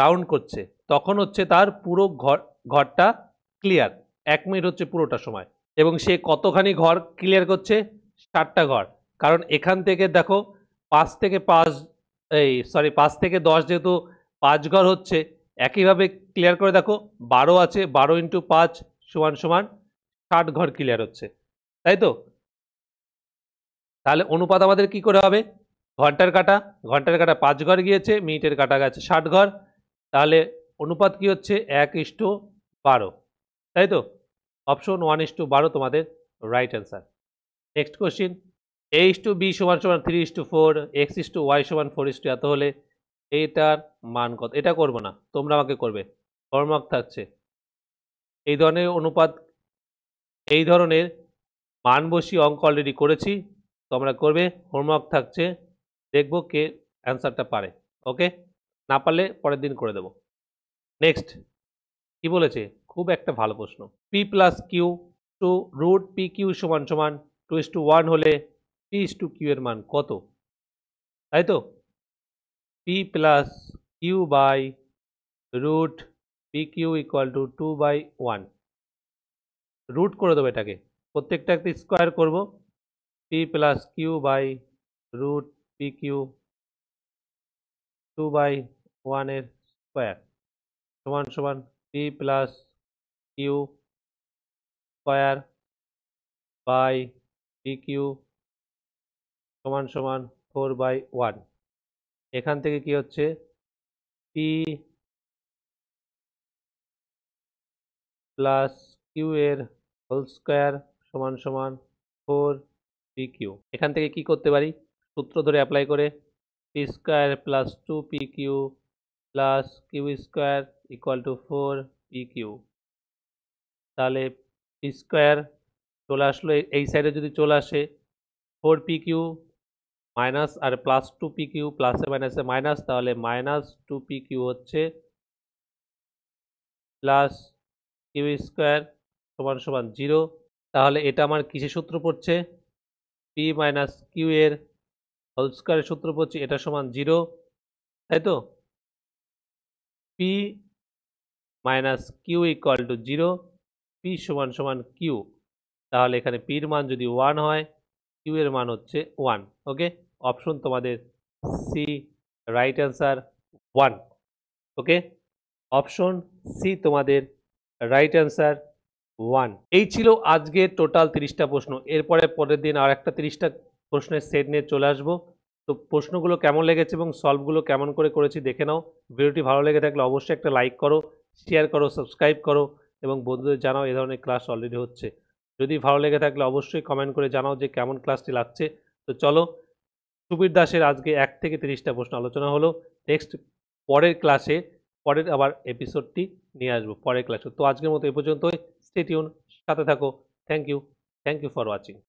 Speaker 1: রাউন্ড করছে তখন হচ্ছে তার পুরো ঘর ঘরটা ক্লিয়ার এক মিনিট হচ্ছে পুরোটা সময় এবং সে কতখানি ঘর ক্লিয়ার করছে ষাটটা ঘর কারণ এখান থেকে দেখো পাঁচ থেকে পাঁচ এই সরি পাঁচ থেকে দশ যেহেতু পাঁচ ঘর হচ্ছে একইভাবে ক্লিয়ার করে দেখো বারো আছে বারো ইন্টু পাঁচ সমান সমান ষাট ঘর ক্লিয়ার হচ্ছে তাই তো তাহলে অনুপাত আমাদের কি করে হবে ঘন্টার কাটা ঘন্টার কাটা পাঁচ ঘর গিয়েছে মিনিটের কাটা গেছে ষাট ঘর তাহলে অনুপাত কি হচ্ছে এক ইস্টু বারো তাই তো অপশন ওয়ান ইস্টু বারো তোমাদের right answer next question H to B সমান সমান three is to four x is to y সমান ফোর ইস টু এত হলে এইটার মান কত এটা করব না তোমরা আমাকে করবে হোমওয়ার্ক থাকছে এই ধরনের অনুপাত এই ধরনের মান বসি অঙ্ক অলরেডি করেছি তোমরা করবে হোমওয়ার্ক থাকছে দেখব কে অ্যান্সারটা পারে ওকে না পারলে পরের দিন করে দেব নেক্সট কি বলেছে খুব একটা ভালো প্রশ্ন P plus Q two root P Q সমান সমান টু ইস টু ওয়ান হলে পি ইস টু কিউ এর মান কত তাই তো P plus Q by root P Q equal to two by one root করে দেবো এটাকে প্রত্যেকটা একটা স্কোয়ার করব P plus Q by root P Q two by ওয়ানের
Speaker 2: স্কোয়ার সমান সমান P plus Q square by P Q সমান সমান ফোর বাই ওয়ান এখান থেকে কি হচ্ছে পি প্লাস কিউ এর
Speaker 1: হোল স্কোয়ার সমান সমান ফোর পি কিউ এখান থেকে কি করতে পারি সূত্র ধরে অ্যাপ্লাই করে P square plus two P Q plus Q square equal to four P Q তাহলে পি স্কোয়ার চলে আসলো এই সাইডে যদি চলে আসে ফোর পি কিউ মাইনাস আর প্লাস টু পি কিউ প্লাসে মাইনাসে মাইনাস তাহলে মাইনাস টু পি কিউ হচ্ছে প্লাস কিউ স্কোয়ার সমান সমান জিরো তাহলে এটা আমার কিসের সূত্র পড়ছে পি মাইনাস কিউ এর হোল স্কোয়ারের সূত্র পড়ছে এটা সমান জিরো তাই তো P minus Q equal to zero P সমান সমান কিউ তাহলে এখানে পির মান যদি ওয়ান হয় কিউ এর মান হচ্ছে ওয়ান ওকে অপশন তোমাদের C right answer one okay option C তোমাদের রাইট অ্যান্সার ওয়ান এই ছিল আজকে টোটাল তিরিশটা প্রশ্ন এরপরে পরের দিন আর একটা তিরিশটা প্রশ্নের সেট নিয়ে চলে আসবো তো প্রশ্নগুলো কেমন লেগেছে এবং সলভগুলো কেমন করে করেছি দেখে নাও ভিডিওটি ভালো লেগে থাকলে অবশ্যই একটা লাইক করো শেয়ার করো সাবস্ক্রাইব করো এবং বন্ধুদের জানাও এ ধরনের ক্লাস অলরেডি হচ্ছে যদি ভালো লেগে থাকলে অবশ্যই কমেন্ট করে জানাও যে কেমন ক্লাসটি লাগছে তো চলো সুবীর দাসের আজকে এক থেকে তিরিশটা প্রশ্ন আলোচনা হলো নেক্সট পরের ক্লাসে পরের আবার এপিসোডটি নিয়ে আসবো পরের ক্লাসে তো আজকের মতো এ পর্যন্তই স্টেটিউন সাথে থাকো thank you thank you for watching